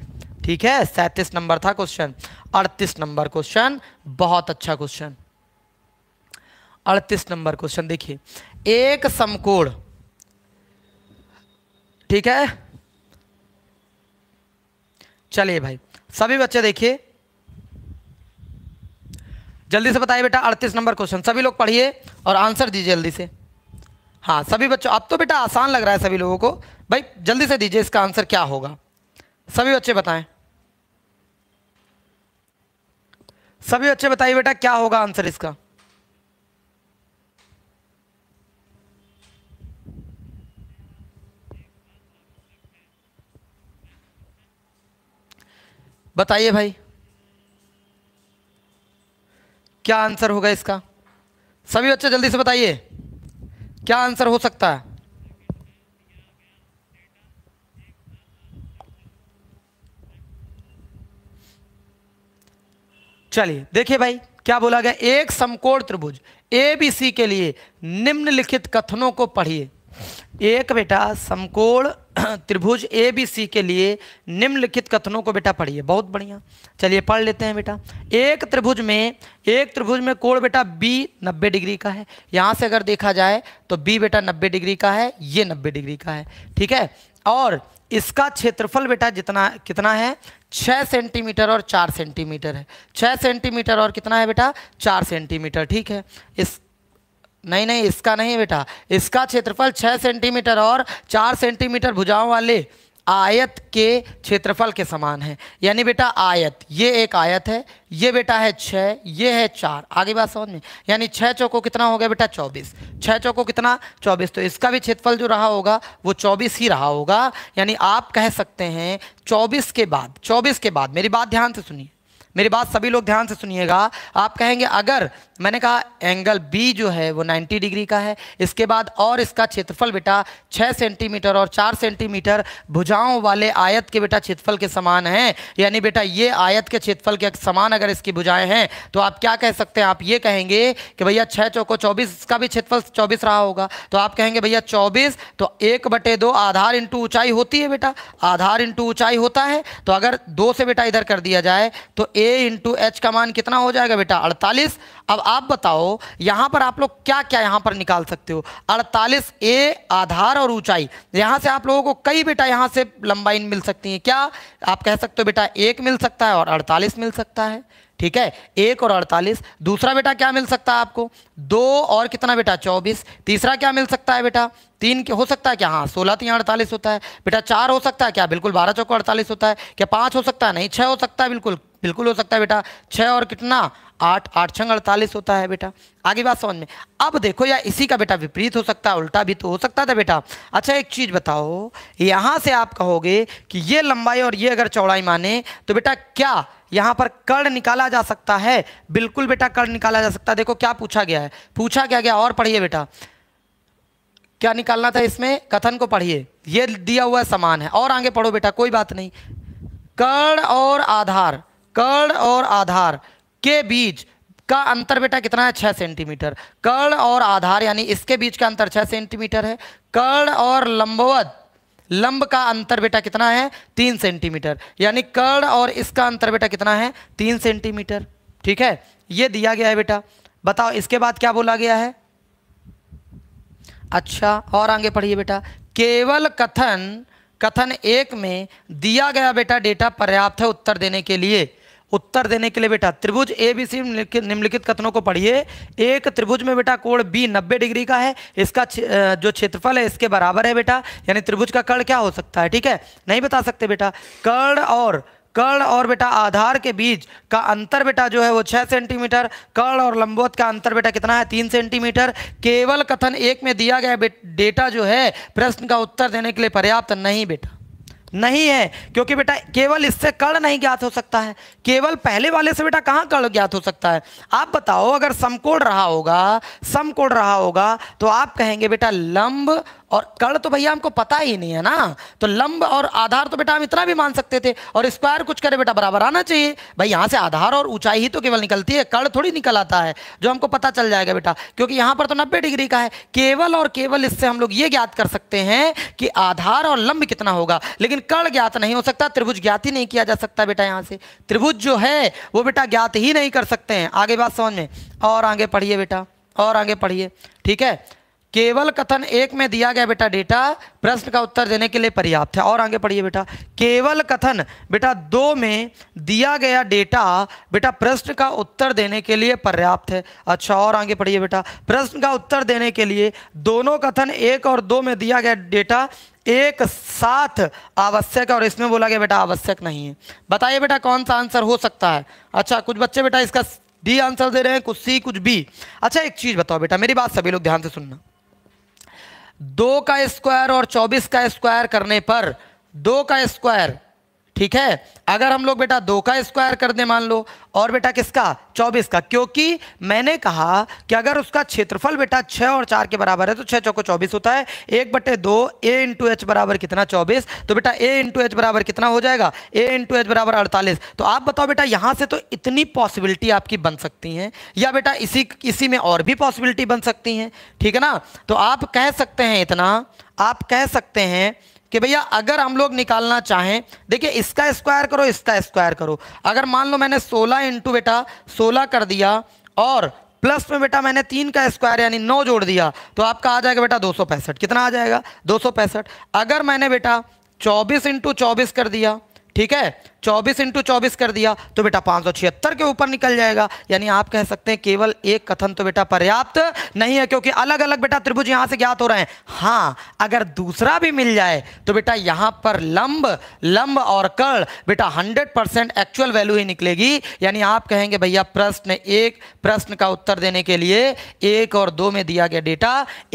ठीक है सैंतीस नंबर था क्वेश्चन अड़तीस नंबर क्वेश्चन बहुत अच्छा क्वेश्चन अड़तीस नंबर क्वेश्चन देखिए एक समकोण ठीक है चलिए भाई सभी बच्चे देखिए जल्दी से बताइए बेटा अड़तीस नंबर क्वेश्चन सभी लोग पढ़िए और आंसर दीजिए जल्दी से हाँ सभी बच्चों अब तो बेटा आसान लग रहा है सभी लोगों को भाई जल्दी से दीजिए इसका आंसर क्या होगा सभी बच्चे बताएं सभी बच्चे बताइए बेटा क्या होगा आंसर इसका बताइए भाई क्या आंसर होगा इसका सभी बच्चे जल्दी से बताइए क्या आंसर हो सकता है चलिए देखिए भाई क्या बोला गया एक समकोण त्रिभुज एबीसी के लिए निम्नलिखित कथनों को पढ़िए एक बेटा समकोण त्रिभुज ए बी सी के लिए निम्नलिखित कथनों को बेटा पढ़िए बहुत बढ़िया चलिए पढ़ लेते हैं बेटा एक त्रिभुज में एक त्रिभुज में कोण बेटा बी नब्बे डिग्री का है यहाँ से अगर देखा जाए तो बी बेटा नब्बे डिग्री का है ये नब्बे डिग्री का है ठीक है और इसका क्षेत्रफल बेटा जितना कितना है छः सेंटीमीटर और चार सेंटीमीटर है छः सेंटीमीटर और कितना है बेटा चार सेंटीमीटर ठीक है इस नहीं नहीं इसका नहीं बेटा इसका क्षेत्रफल छः सेंटीमीटर और चार सेंटीमीटर भुजाओं वाले आयत के क्षेत्रफल के समान है यानी बेटा आयत ये एक आयत है ये बेटा है छः ये है चार आगे बात समझ में यानी छः चौको कितना हो गया बेटा चौबीस छः चौको कितना चौबीस तो इसका भी क्षेत्रफल जो रहा होगा वो चौबीस ही रहा होगा यानी आप कह सकते हैं चौबीस के बाद चौबीस के बाद मेरी बात ध्यान से सुनिए मेरी बात सभी लोग ध्यान से सुनिएगा आप कहेंगे अगर मैंने कहा एंगल बी जो है वो 90 डिग्री का है इसके बाद और इसका क्षेत्रफल बेटा 6 सेंटीमीटर और 4 सेंटीमीटर भुजाओं वाले आयत के बेटा क्षेत्रफल के समान हैं यानी बेटा ये आयत के क्षेत्रफल के समान अगर इसकी भुजाएं हैं तो आप क्या कह सकते हैं आप ये कहेंगे कि भैया छः चौको चौबीस का भी क्षेत्रफल चौबीस रहा होगा तो आप कहेंगे भैया चौबीस तो एक बटे दो आधार इंटू ऊँचाई होती है बेटा आधार इंटू ऊंचाई होता है तो अगर दो से बेटा इधर कर दिया जाए तो ए इंटू एच का मान कितना हो जाएगा बेटा अड़तालीस अब आप बताओ यहां पर आप लोग क्या क्या यहां पर निकाल सकते हो अड़तालीस ए आधार और ऊंचाई यहां से आप लोगों को कई बेटा यहाँ से लंबाई मिल सकती है क्या आप कह सकते हो बेटा एक मिल सकता है और अड़तालीस मिल सकता है ठीक है एक और अड़तालीस दूसरा बेटा क्या मिल सकता है आपको दो और कितना बेटा चौबीस तीसरा क्या मिल सकता है बेटा तीन हो सकता है क्या हाँ सोलह तीन अड़तालीस होता है बेटा चार हो सकता है क्या बिल्कुल बारह चौको अड़तालीस होता है क्या पाँच हो सकता है नहीं छः हो सकता है बिल्कुल बिल्कुल हो सकता है बेटा छः और कितना आठ आठ छंग अड़तालीस होता है बेटा आगे बात समझ में अब देखो या इसी का बेटा विपरीत हो सकता है उल्टा भी तो हो सकता था बेटा अच्छा एक चीज़ बताओ यहाँ से आप कहोगे कि ये लंबाई और ये अगर चौड़ाई माने तो बेटा क्या यहाँ पर कर्ण निकाला जा सकता है बिल्कुल बेटा कर्ण निकाला जा सकता है देखो क्या पूछा गया है पूछा क्या गया और पढ़िए बेटा क्या निकालना था इसमें कथन को पढ़िए ये दिया हुआ समान है और आगे पढ़ो बेटा कोई बात नहीं कर्ण और आधार कर्ण और आधार के बीच का अंतर बेटा कितना है छः सेंटीमीटर कर्ण और आधार यानी इसके बीच का अंतर छः सेंटीमीटर है कर्ण और लंबवत लंब का अंतर बेटा कितना है तीन सेंटीमीटर यानी कर्ण और इसका अंतर बेटा कितना है तीन सेंटीमीटर ठीक है ये दिया गया है बेटा बताओ इसके बाद क्या बोला गया है अच्छा और आगे पढ़िए बेटा केवल कथन कथन एक में दिया गया बेटा डेटा पर्याप्त है उत्तर देने के लिए उत्तर देने के लिए बेटा त्रिभुज ए बी सी निम्नलिखित कथनों को पढ़िए एक त्रिभुज में बेटा कोण बी 90 डिग्री का है इसका जो क्षेत्रफल है इसके बराबर है बेटा यानी त्रिभुज का कर्ण क्या हो सकता है ठीक है नहीं बता सकते बेटा कर्ण और कर्ण और बेटा आधार के बीच का अंतर बेटा जो है वो छः सेंटीमीटर कर्ण और लंबोत का अंतर बेटा कितना है तीन सेंटीमीटर केवल कथन एक में दिया गया डेटा जो है प्रश्न का उत्तर देने के लिए पर्याप्त नहीं बेटा नहीं है क्योंकि बेटा केवल इससे कर्ण नहीं ज्ञात हो सकता है केवल पहले वाले से बेटा कहाँ कर्ण ज्ञात हो सकता है आप बताओ अगर समकोण रहा होगा समकोण रहा होगा तो आप कहेंगे बेटा लंब और कर्ण तो भैया हमको पता ही नहीं है ना तो लंब और आधार तो बेटा हम इतना भी मान सकते थे और स्क्वायर कुछ करे बेटा बराबर आना चाहिए भाई यहाँ से आधार और ऊंचाई ही तो केवल निकलती है कर्ण थोड़ी निकल आता है जो हमको पता चल जाएगा बेटा क्योंकि यहाँ पर तो नब्बे डिग्री का है केवल और केवल इससे हम लोग ये ज्ञात कर सकते हैं कि आधार और लंब कितना होगा लेकिन कर्ण ज्ञात नहीं हो सकता त्रिभुज ज्ञात ही नहीं किया जा सकता बेटा यहाँ से त्रिभुज जो है वो बेटा ज्ञात ही नहीं कर सकते हैं आगे बात समझ में और आगे पढ़िए बेटा और आगे पढ़िए ठीक है केवल कथन एक में दिया गया बेटा डेटा प्रश्न का उत्तर देने के लिए पर्याप्त है और आगे पढ़िए बेटा केवल कथन बेटा दो में दिया गया डेटा बेटा प्रश्न का उत्तर देने के लिए पर्याप्त है अच्छा और आगे पढ़िए बेटा प्रश्न का उत्तर देने के लिए दोनों कथन एक और दो में दिया गया डेटा एक साथ आवश्यक और इसमें बोला गया बेटा आवश्यक नहीं है बताइए बेटा कौन सा आंसर हो सकता है अच्छा कुछ बच्चे बेटा इसका डी आंसर दे रहे हैं कुछ सी कुछ बी अच्छा एक चीज़ बताओ बेटा मेरी बात सभी लोग ध्यान से सुनना दो का स्क्वायर और चौबीस का स्क्वायर करने पर दो का स्क्वायर ठीक है अगर हम लोग बेटा दो का स्क्वायर कर दे मान लो और बेटा किसका चौबीस का क्योंकि मैंने कहा कि अगर उसका क्षेत्रफल बेटा छः और चार के बराबर है तो छः चौको चौबीस होता है एक बटे दो ए इंटू एच बराबर कितना चौबीस तो बेटा ए इंटू एच बराबर कितना हो जाएगा ए इंटू एच बराबर अड़तालीस तो आप बताओ बेटा यहाँ से तो इतनी पॉसिबिलिटी आपकी बन सकती हैं या बेटा इसी इसी में और भी पॉसिबिलिटी बन सकती हैं ठीक है ना तो आप कह सकते हैं इतना आप कह सकते हैं कि भैया अगर हम लोग निकालना चाहें देखिए इसका स्क्वायर करो इसका स्क्वायर करो अगर मान लो मैंने 16 इंटू बेटा 16 कर दिया और प्लस में बेटा मैंने तीन का स्क्वायर यानी नौ जोड़ दिया तो आपका आ जाएगा बेटा दो कितना आ जाएगा दो अगर मैंने बेटा चौबीस इंटू चौबीस कर दिया ठीक है 24 इंटू चौबीस कर दिया तो बेटा पाँच के ऊपर निकल जाएगा यानी आप कह सकते हैं केवल एक कथन तो बेटा पर्याप्त नहीं है क्योंकि अलग अलग बेटा त्रिभुज यहाँ से ज्ञात हो रहे हैं हाँ अगर दूसरा भी मिल जाए तो बेटा यहाँ पर लंब लंब और कर्ण बेटा 100 परसेंट एक्चुअल वैल्यू ही निकलेगी यानी आप कहेंगे भैया प्रश्न एक प्रश्न का उत्तर देने के लिए एक और दो में दिया गया डेटा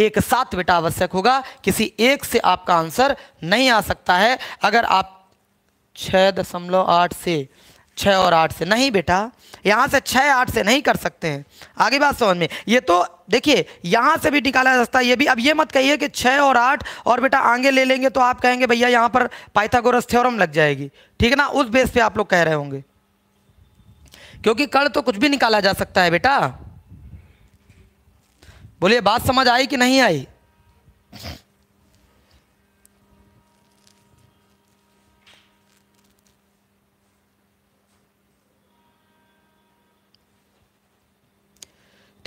एक साथ बेटा आवश्यक होगा किसी एक से आपका आंसर नहीं आ सकता है अगर आप छः दशमलव आठ से छः और आठ से नहीं बेटा यहाँ से छः आठ से नहीं कर सकते हैं आगे बात समझ में ये तो देखिए यहाँ से भी निकाला जा सकता है ये भी अब ये मत कहिए कि छः और आठ और बेटा आगे ले लेंगे तो आप कहेंगे भैया यहाँ पर पाइथागोरस थ्योरम लग जाएगी ठीक है ना उस बेस पे आप लोग कह रहे होंगे क्योंकि कल तो कुछ भी निकाला जा सकता है बेटा बोलिए बात समझ आई कि नहीं आई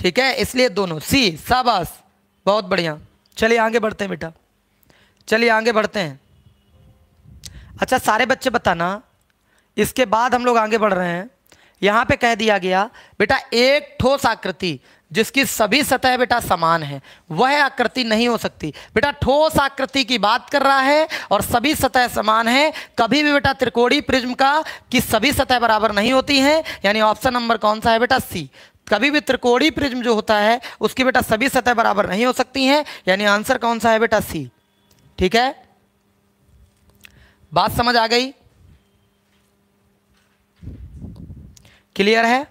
ठीक है इसलिए दोनों सी शाबाश बहुत बढ़िया चलिए आगे बढ़ते हैं बेटा चलिए आगे बढ़ते हैं अच्छा सारे बच्चे बताना इसके बाद हम लोग आगे बढ़ रहे हैं यहाँ पे कह दिया गया बेटा एक ठोस आकृति जिसकी सभी सतह बेटा समान है वह आकृति नहीं हो सकती बेटा ठोस आकृति की बात कर रहा है और सभी सतह समान है कभी भी बेटा त्रिकोणी प्रिज्म का कि सभी सतह बराबर नहीं होती हैं यानी ऑप्शन नंबर कौन सा है बेटा सी कभी भी त्रिकोणी प्रिज्म जो होता है उसकी बेटा सभी सतह बराबर नहीं हो सकती हैं यानी आंसर कौन सा है बेटा सी ठीक है बात समझ आ गई क्लियर है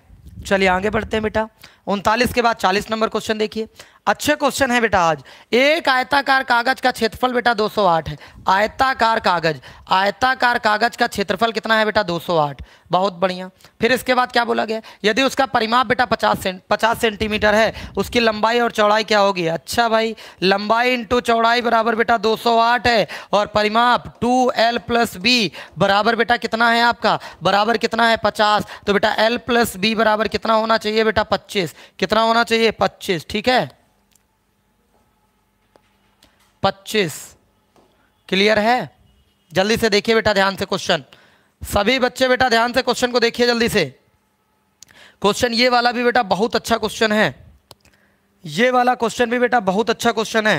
चलिए आगे बढ़ते हैं बेटा उनतालीस के बाद चालीस नंबर क्वेश्चन देखिए अच्छे क्वेश्चन है बेटा आज एक आयताकार कागज का क्षेत्रफल बेटा 208 है आयताकार कागज आयताकार कागज का क्षेत्रफल कितना है बेटा 208 बहुत बढ़िया फिर इसके बाद क्या बोला गया यदि उसका परिमाप बेटा 50 सें, 50 सेंटीमीटर है उसकी लंबाई और चौड़ाई क्या होगी अच्छा भाई लंबाई इंटू चौड़ाई बराबर बेटा 208 है और परिमाप 2l एल प्लस बी बराबर बेटा कितना है आपका बराबर कितना है 50 तो बेटा l प्लस बी बराबर कितना होना चाहिए बेटा 25 कितना होना चाहिए 25 ठीक है पच्चीस क्लियर है जल्दी से देखिए बेटा ध्यान से क्वेश्चन सभी बच्चे बेटा ध्यान से क्वेश्चन को देखिए जल्दी से क्वेश्चन ये वाला भी बेटा बहुत अच्छा क्वेश्चन है ये वाला क्वेश्चन भी बेटा बहुत अच्छा क्वेश्चन है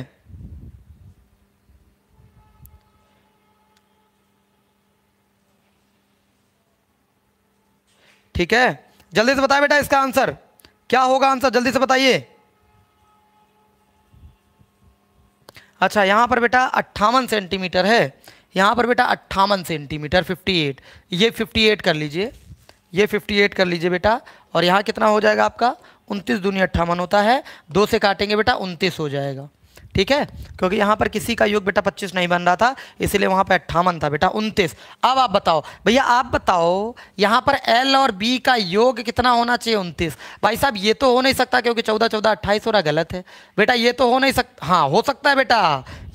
ठीक है जल्दी से बताए बेटा इसका आंसर क्या होगा आंसर जल्दी से बताइए अच्छा यहाँ पर बेटा अट्ठावन सेंटीमीटर है यहाँ पर बेटा अट्ठावन सेंटीमीटर 58 ये 58 कर लीजिए ये 58 कर लीजिए बेटा और यहाँ कितना हो जाएगा आपका उनतीस दूनी अट्ठावन होता है दो से काटेंगे बेटा उनतीस हो जाएगा ठीक है क्योंकि यहाँ पर किसी का योग बेटा 25 नहीं बन रहा था इसीलिए वहाँ पर अट्ठावन था बेटा 29 अब आप बताओ भैया आप बताओ यहाँ पर एल और बी का योग कितना होना चाहिए 29 भाई साहब ये तो हो नहीं सकता क्योंकि 14 14 28 हो रहा गलत है बेटा ये तो हो नहीं सकता हाँ हो सकता है बेटा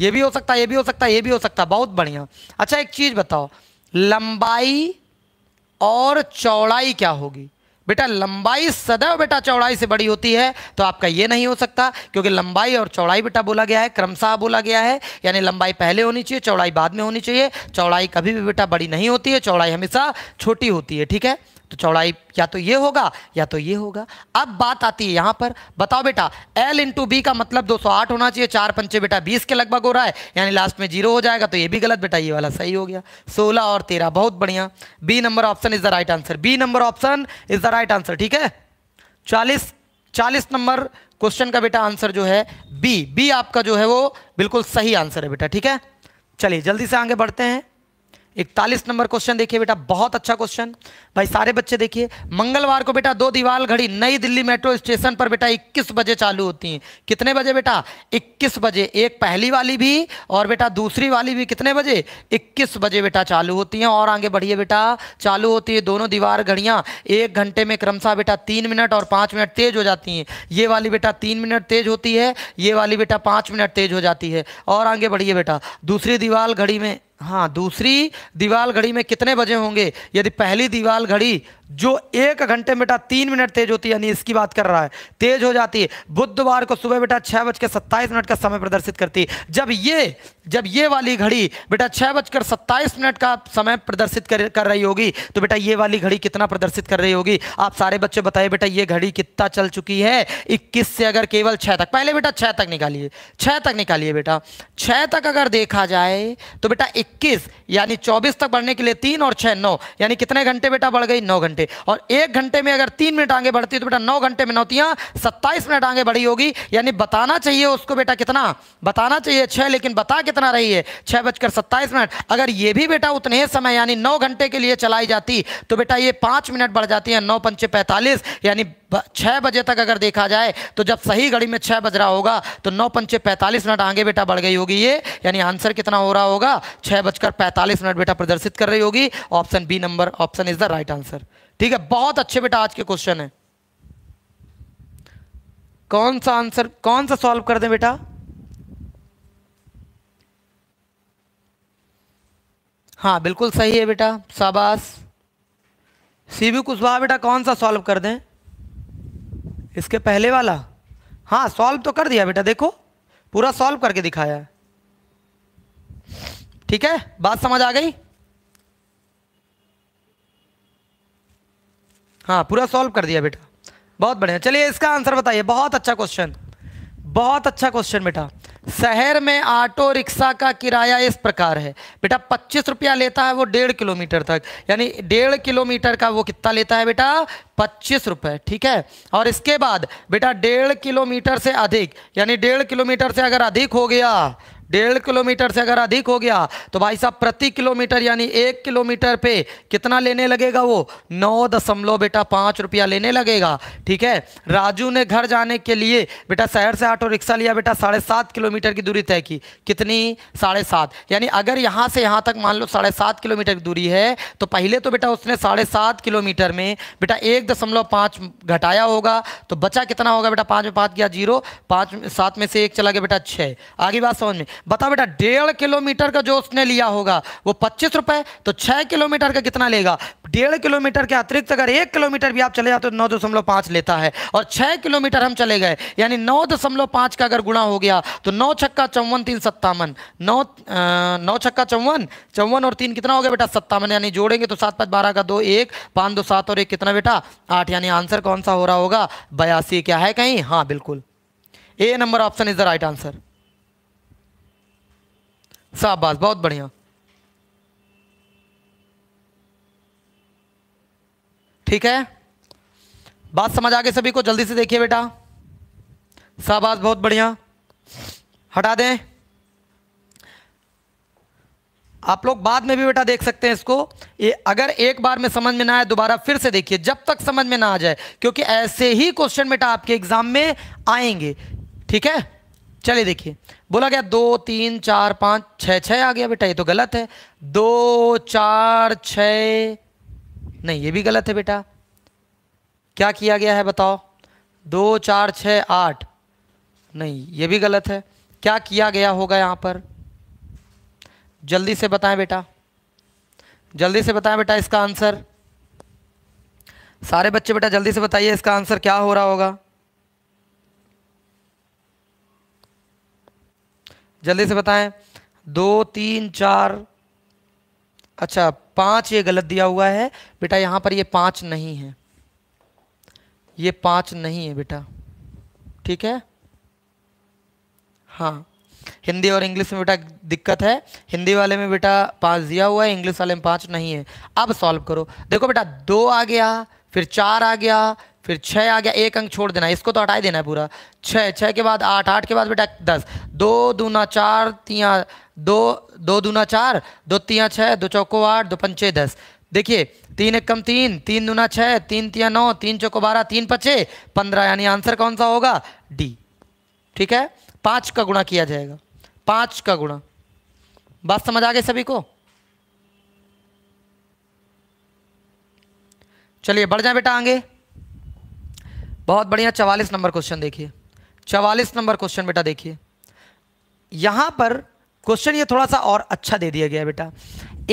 ये भी हो सकता है ये भी हो सकता है ये भी हो सकता है बहुत बढ़िया अच्छा एक चीज़ बताओ लंबाई और चौड़ाई क्या होगी बेटा लंबाई सदैव बेटा चौड़ाई से बड़ी होती है तो आपका ये नहीं हो सकता क्योंकि लंबाई और चौड़ाई बेटा बोला गया है क्रमशः बोला गया है यानी लंबाई पहले होनी चाहिए चौड़ाई बाद में होनी चाहिए चौड़ाई कभी भी बेटा बड़ी नहीं होती है चौड़ाई हमेशा छोटी होती है ठीक है तो चौड़ाई या तो ये होगा या तो ये होगा अब बात आती है यहाँ पर बताओ बेटा L इंटू बी का मतलब 208 होना चाहिए चार पंचे बेटा 20 के लगभग हो रहा है यानी लास्ट में जीरो हो जाएगा तो ये भी गलत बेटा ये वाला सही हो गया 16 और 13 बहुत बढ़िया B number option is the right answer B number option is the right answer ठीक है चालीस चालीस नंबर क्वेश्चन का बेटा आंसर जो है बी बी आपका जो है वो बिल्कुल सही आंसर है बेटा ठीक है चलिए जल्दी से आगे बढ़ते हैं इकतालीस नंबर क्वेश्चन देखिए बेटा बहुत अच्छा क्वेश्चन भाई सारे बच्चे देखिए मंगलवार को बेटा दो दीवार घड़ी नई दिल्ली मेट्रो स्टेशन पर बेटा 21 बजे चालू होती हैं कितने बजे बेटा 21 बजे एक पहली वाली भी और बेटा दूसरी वाली भी कितने बजे 21 बजे बेटा चालू होती हैं और आगे बढ़िए बेटा चालू होती है दोनों दीवार घड़ियाँ एक घंटे में क्रमशः बेटा तीन मिनट और पाँच मिनट तेज हो जाती हैं ये वाली बेटा तीन मिनट तेज होती है ये वाली बेटा पाँच मिनट तेज हो जाती है और आगे बढ़िए बेटा दूसरी दीवार घड़ी में हाँ दूसरी दीवाल घड़ी में कितने बजे होंगे यदि पहली दीवाल घड़ी जो एक घंटे बेटा तीन मिनट तेज होती है यानी इसकी बात कर रहा है तेज हो जाती है बुधवार को सुबह बेटा छः बज सत्ताईस मिनट का समय प्रदर्शित करती है जब ये जब ये वाली घड़ी बेटा छः बजकर सत्ताईस मिनट का समय प्रदर्शित कर, कर रही होगी तो बेटा ये वाली घड़ी कितना प्रदर्शित कर रही होगी आप सारे बच्चे बताइए बेटा ये घड़ी कितना चल चुकी है इक्कीस से अगर केवल छः तक पहले बेटा छः तक निकालिए छः तक निकालिए बेटा छः तक अगर देखा जाए तो बेटा इक्कीस यानी चौबीस तक बढ़ने के लिए तीन और छः नौ यानी कितने घंटे बेटा बढ़ गई नौ घंटे और एक घंटे में अगर तीन मिनट आगे बढ़ती तो बेटा नौ घंटे में नौतियाँ सत्ताईस मिनट आगे बढ़ी होगी यानी बताना चाहिए उसको बेटा कितना बताना चाहिए छः लेकिन बता कितना रही है छः बजकर सत्ताईस मिनट अगर ये भी बेटा उतने ही समय यानी नौ घंटे के लिए चलाई जाती तो बेटा ये पाँच मिनट बढ़ जाती है नौ पंचे पैंतालीस यानी छः बजे तक अगर देखा जाए तो जब सही घड़ी में छः बज रहा होगा तो नौ पंचे पैंतालीस मिनट आगे बेटा बढ़ गई होगी ये यानी आंसर कितना हो रहा होगा छः बजकर पैंतालीस मिनट बेटा प्रदर्शित कर रही होगी option B number option is the right answer ठीक है बहुत अच्छे बेटा आज के क्वेश्चन है कौन सा आंसर कौन सा सॉल्व कर दें बेटा हाँ बिल्कुल सही है बेटा शाबाश सी कुशवाहा बेटा कौन सा सॉल्व कर दें इसके पहले वाला हाँ सॉल्व तो कर दिया बेटा देखो पूरा सॉल्व करके दिखाया है ठीक है बात समझ आ गई हाँ पूरा सॉल्व कर दिया बेटा बहुत बढ़िया चलिए इसका आंसर बताइए बहुत अच्छा क्वेश्चन बहुत अच्छा क्वेश्चन बेटा शहर में ऑटो रिक्शा का किराया इस प्रकार है बेटा पच्चीस रुपया लेता है वो डेढ़ किलोमीटर तक यानी डेढ़ किलोमीटर का वो कितना लेता है बेटा पच्चीस रुपये ठीक है और इसके बाद बेटा डेढ़ किलोमीटर से अधिक यानी डेढ़ किलोमीटर से अगर अधिक हो गया डेढ़ किलोमीटर से अगर अधिक हो गया तो भाई साहब प्रति किलोमीटर यानी एक किलोमीटर पे कितना लेने लगेगा वो नौ दशमलव बेटा पाँच रुपया लेने लगेगा ठीक है राजू ने घर जाने के लिए बेटा शहर से ऑटो रिक्शा लिया बेटा साढ़े सात किलोमीटर की दूरी तय की कितनी साढ़े सात यानी अगर यहाँ से यहाँ तक मान लो साढ़े सात किलोमीटर की दूरी है तो पहले तो बेटा उसने साढ़े सात किलोमीटर में बेटा एक दशमलव पाँच घटाया होगा तो बचा कितना होगा बेटा पाँच में पाँच गया जीरो पाँच सात में से एक चला गया बेटा छः आगे बात समझ में बता बेटा डेढ़ किलोमीटर का जो उसने लिया होगा वो पच्चीस रुपये तो छः किलोमीटर का कितना लेगा डेढ़ किलोमीटर के अतिरिक्त अगर एक किलोमीटर भी आप चले जाते तो नौ दशमलव पाँच लेता है और छः किलोमीटर हम चले गए यानी नौ दशमलव पाँच का अगर गुणा हो गया तो नौ छक्का चौवन तीन सत्तावन नौ आ, नौ छक्का चौवन चौवन और तीन कितना हो गया बेटा सत्तावन यानी जोड़ेंगे तो सात पाँच बारह का दो एक पाँच दो सात और एक कितना बेटा आठ यानी आंसर कौन सा हो रहा होगा बयासी क्या है कहीं हाँ बिल्कुल A number option is the right answer शाहबाज बहुत बढ़िया ठीक है बात समझ आ गई सभी को जल्दी से देखिए बेटा शाहबाज बहुत बढ़िया हटा दें आप लोग बाद में भी बेटा देख सकते हैं इसको ये अगर एक बार में समझ में ना आए दोबारा फिर से देखिए जब तक समझ में ना आ जाए क्योंकि ऐसे ही क्वेश्चन बेटा आपके एग्जाम में आएंगे ठीक है चलिए देखिए बोला गया दो तीन चार पाँच छः छः आ गया बेटा ये तो गलत है दो चार छ नहीं ये भी गलत है बेटा क्या किया गया है बताओ दो चार छ आठ नहीं ये भी गलत है क्या किया गया होगा यहाँ पर जल्दी से बताएं बेटा जल्दी से बताएं बेटा इसका आंसर सारे बच्चे बेटा जल्दी से बताइए इसका आंसर क्या हो रहा होगा जल्दी से बताएं दो तीन चार अच्छा पाँच ये गलत दिया हुआ है बेटा यहाँ पर ये पाँच नहीं है ये पाँच नहीं है बेटा ठीक है हाँ हिंदी और इंग्लिश में बेटा दिक्कत है हिंदी वाले में बेटा पाँच दिया हुआ है इंग्लिश वाले में पाँच नहीं है अब सॉल्व करो देखो बेटा दो आ गया फिर चार आ गया फिर छः आ गया एक अंक छोड़ देना इसको तो हटाई देना है पूरा छः छः के बाद आठ आठ के बाद बेटा दस दो दूना चार तिया दो दो दूना चार दो तिया छः दो चौको आठ दो पंचे दस देखिए तीन एक कम तीन तीन दूना छः तीन तिया नौ तीन चौको बारह तीन पचे पंद्रह यानी आंसर कौन सा होगा डी ठीक है पाँच का गुणा किया जाएगा पाँच का गुणा बात समझ आ गई सभी को चलिए बढ़ जाए बेटा आगे बहुत बढ़िया चवालीस नंबर क्वेश्चन देखिए चवालीस नंबर क्वेश्चन बेटा देखिए यहाँ पर क्वेश्चन ये थोड़ा सा और अच्छा दे दिया गया बेटा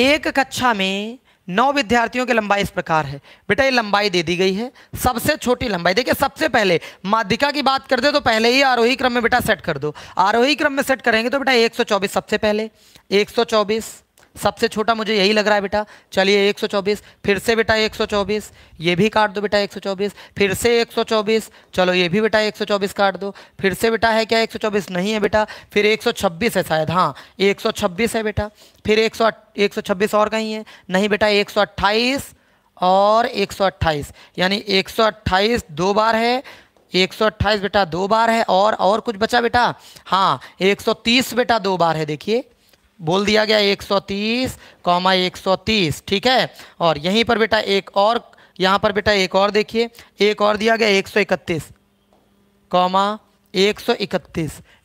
एक कक्षा में नौ विद्यार्थियों की लंबाई इस प्रकार है बेटा ये लंबाई दे दी गई है सबसे छोटी लंबाई देखिए सबसे पहले माध्यिका की बात करते तो पहले ही आरोही क्रम में बेटा सेट कर दो आरोही क्रम में सेट करेंगे तो बेटा 124 सबसे पहले 124 सबसे छोटा मुझे यही लग रहा है बेटा चलिए 124 फिर से बेटा 124 ये भी काट दो बेटा 124 फिर से 124 चलो ये भी बेटा 124 काट दो फिर से बेटा है क्या 124 नहीं है बेटा फिर 126 है शायद हाँ 126 है बेटा फिर एक सौ और कहीं है नहीं बेटा 128 और 128 यानी 128 दो बार है 128 बेटा दो बार है और और कुछ बचा बेटा हाँ 130 बेटा दो बार है देखिए बोल दिया गया 130 कॉमा एक ठीक है और यहीं पर बेटा एक और यहाँ पर बेटा एक और देखिए एक और दिया गया 131 कॉमा एक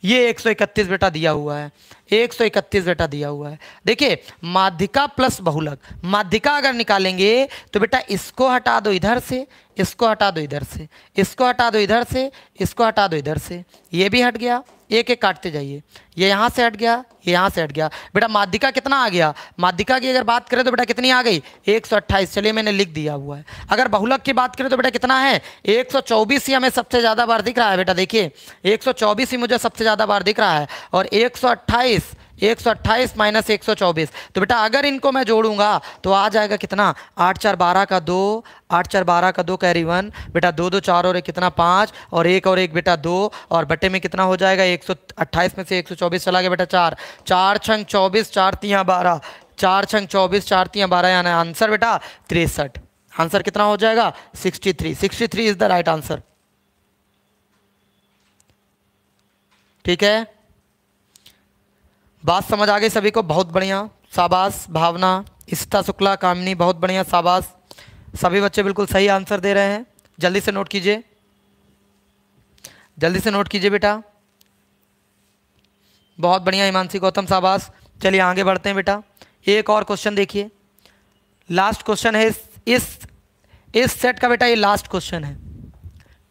ये 131 बेटा दिया हुआ है 131 बेटा दिया हुआ है देखिए माध्यिका प्लस बहुलक माध्यिका अगर निकालेंगे तो बेटा इसको हटा दो इधर से इसको हटा दो इधर से इसको हटा दो इधर से इसको हटा दो इधर से ये भी हट गया एक एक काटते जाइए ये यहाँ से हट गया ये यहाँ से हट गया बेटा माध्यिका कितना आ गया माध्यिका की अगर बात करें तो बेटा कितनी आ गई 128 चलिए मैंने लिख दिया हुआ है अगर बहुलक की बात करें तो बेटा कितना है 124 ही हमें सबसे ज़्यादा बार दिख रहा है बेटा देखिए 124 ही मुझे सबसे ज़्यादा बार दिख रहा है और अट्ठाईस एक सौ अट्ठाईस माइनस एक सौ चौबीस तो बेटा अगर इनको मैं जोड़ूंगा तो आ जाएगा कितना आठ चार बारह का दो आठ चार बारह का दो कैरी वन बेटा दो दो चार और एक कितना पाँच और एक और एक बेटा दो और बटे में कितना हो जाएगा एक सौ अट्ठाईस में से एक सौ चौबीस चला गया बेटा चार चार छंग चौबीस चार तियाँ बारह चार छंग चौबीस चार तियाँ बारह यानी आंसर बेटा तिरसठ आंसर कितना हो जाएगा sixty three sixty three is the right answer ठीक है बात समझ आ गई सभी को बहुत बढ़िया शाबाश भावना इस्ता शुक्ला कामिनी बहुत बढ़िया शाबाश सभी बच्चे बिल्कुल सही आंसर दे रहे हैं जल्दी से नोट कीजिए जल्दी से नोट कीजिए बेटा बहुत बढ़िया हिमांशी गौतम शाबाश चलिए आगे बढ़ते हैं बेटा एक और क्वेश्चन देखिए लास्ट क्वेश्चन है इस इस सेट का बेटा ये लास्ट क्वेश्चन है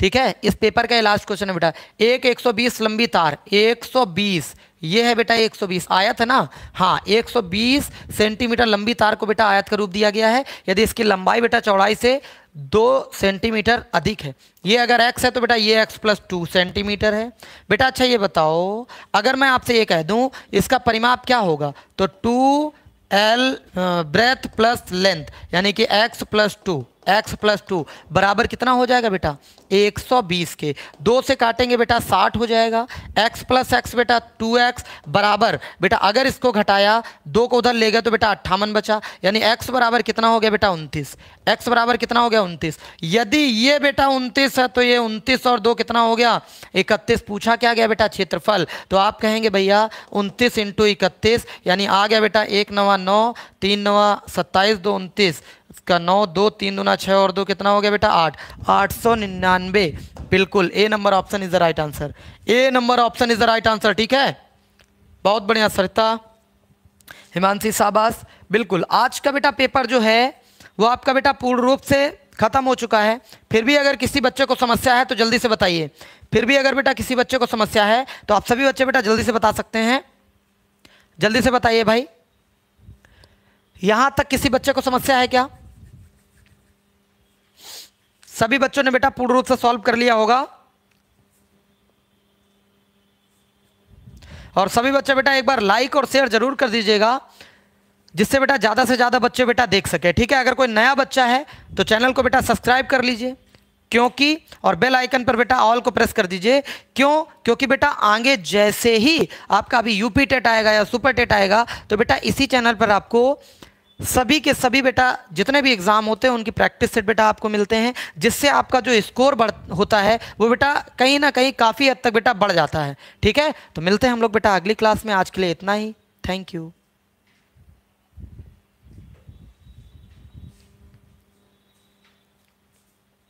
ठीक है इस पेपर का ये लास्ट क्वेश्चन है बेटा एक 120 लंबी तार 120 ये है बेटा 120 आयत है ना हाँ 120 सेंटीमीटर लंबी तार को बेटा आयत का रूप दिया गया है यदि इसकी लंबाई बेटा चौड़ाई से दो सेंटीमीटर अधिक है ये अगर x है तो बेटा ये x प्लस टू सेंटीमीटर है बेटा अच्छा ये बताओ अगर मैं आपसे ये कह दूँ इसका परिमाप क्या होगा तो two L breadth plus length यानी कि x plus two x plus two बराबर कितना हो जाएगा बेटा 120 के दो से काटेंगे बेटा 60 हो जाएगा x प्लस एक्स बेटा 2x बराबर बेटा अगर इसको घटाया दो को उधर ले गया तो बेटा अट्ठावन बचा यानी x बराबर कितना हो गया बेटा 29 x बराबर कितना हो गया 29 यदि ये बेटा 29 है तो ये 29 और दो कितना हो गया इकतीस पूछा क्या गया बेटा क्षेत्रफल तो आप कहेंगे भैया उनतीस इंटू इकतीस यानी आ गया बेटा एक नवा नौ तीन नवा सत्ताईस दो उनतीस इसका नौ दो तीन दुना छः और दो कितना हो गया बेटा आठ आठ सौ निन्यानवे बिल्कुल A number option is the right answer A number option is the right answer ठीक है बहुत बढ़िया सरिता हिमांशी शाहबास बिल्कुल आज का बेटा पेपर जो है वो आपका बेटा पूर्ण रूप से खत्म हो चुका है फिर भी अगर किसी बच्चे को समस्या है तो जल्दी से बताइए फिर भी अगर बेटा किसी बच्चे को समस्या है तो आप सभी बच्चे बेटा जल्दी से बता सकते हैं जल्दी से बताइए भाई यहां तक किसी बच्चे को समस्या है क्या सभी बच्चों ने बेटा पूर्ण रूप से सॉल्व कर लिया होगा और सभी बच्चे बेटा एक बार लाइक और शेयर जरूर कर दीजिएगा जिससे बेटा ज़्यादा से ज़्यादा बच्चे बेटा देख सके ठीक है अगर कोई नया बच्चा है तो चैनल को बेटा सब्सक्राइब कर लीजिए क्योंकि और बेल आइकन पर बेटा ऑल को प्रेस कर दीजिए क्यों क्योंकि बेटा आगे जैसे ही आपका अभी यूपी टेट आएगा या सुपर टेट आएगा तो बेटा इसी चैनल पर आपको सभी के सभी बेटा जितने भी एग्ज़ाम होते हैं उनकी प्रैक्टिस सेट बेटा आपको मिलते हैं जिससे आपका जो स्कोर बढ़ होता है वो बेटा कहीं ना कहीं काफ़ी हद तक बेटा बढ़ जाता है ठीक है तो मिलते हैं हम लोग बेटा अगली क्लास में आज के लिए इतना ही थैंक यू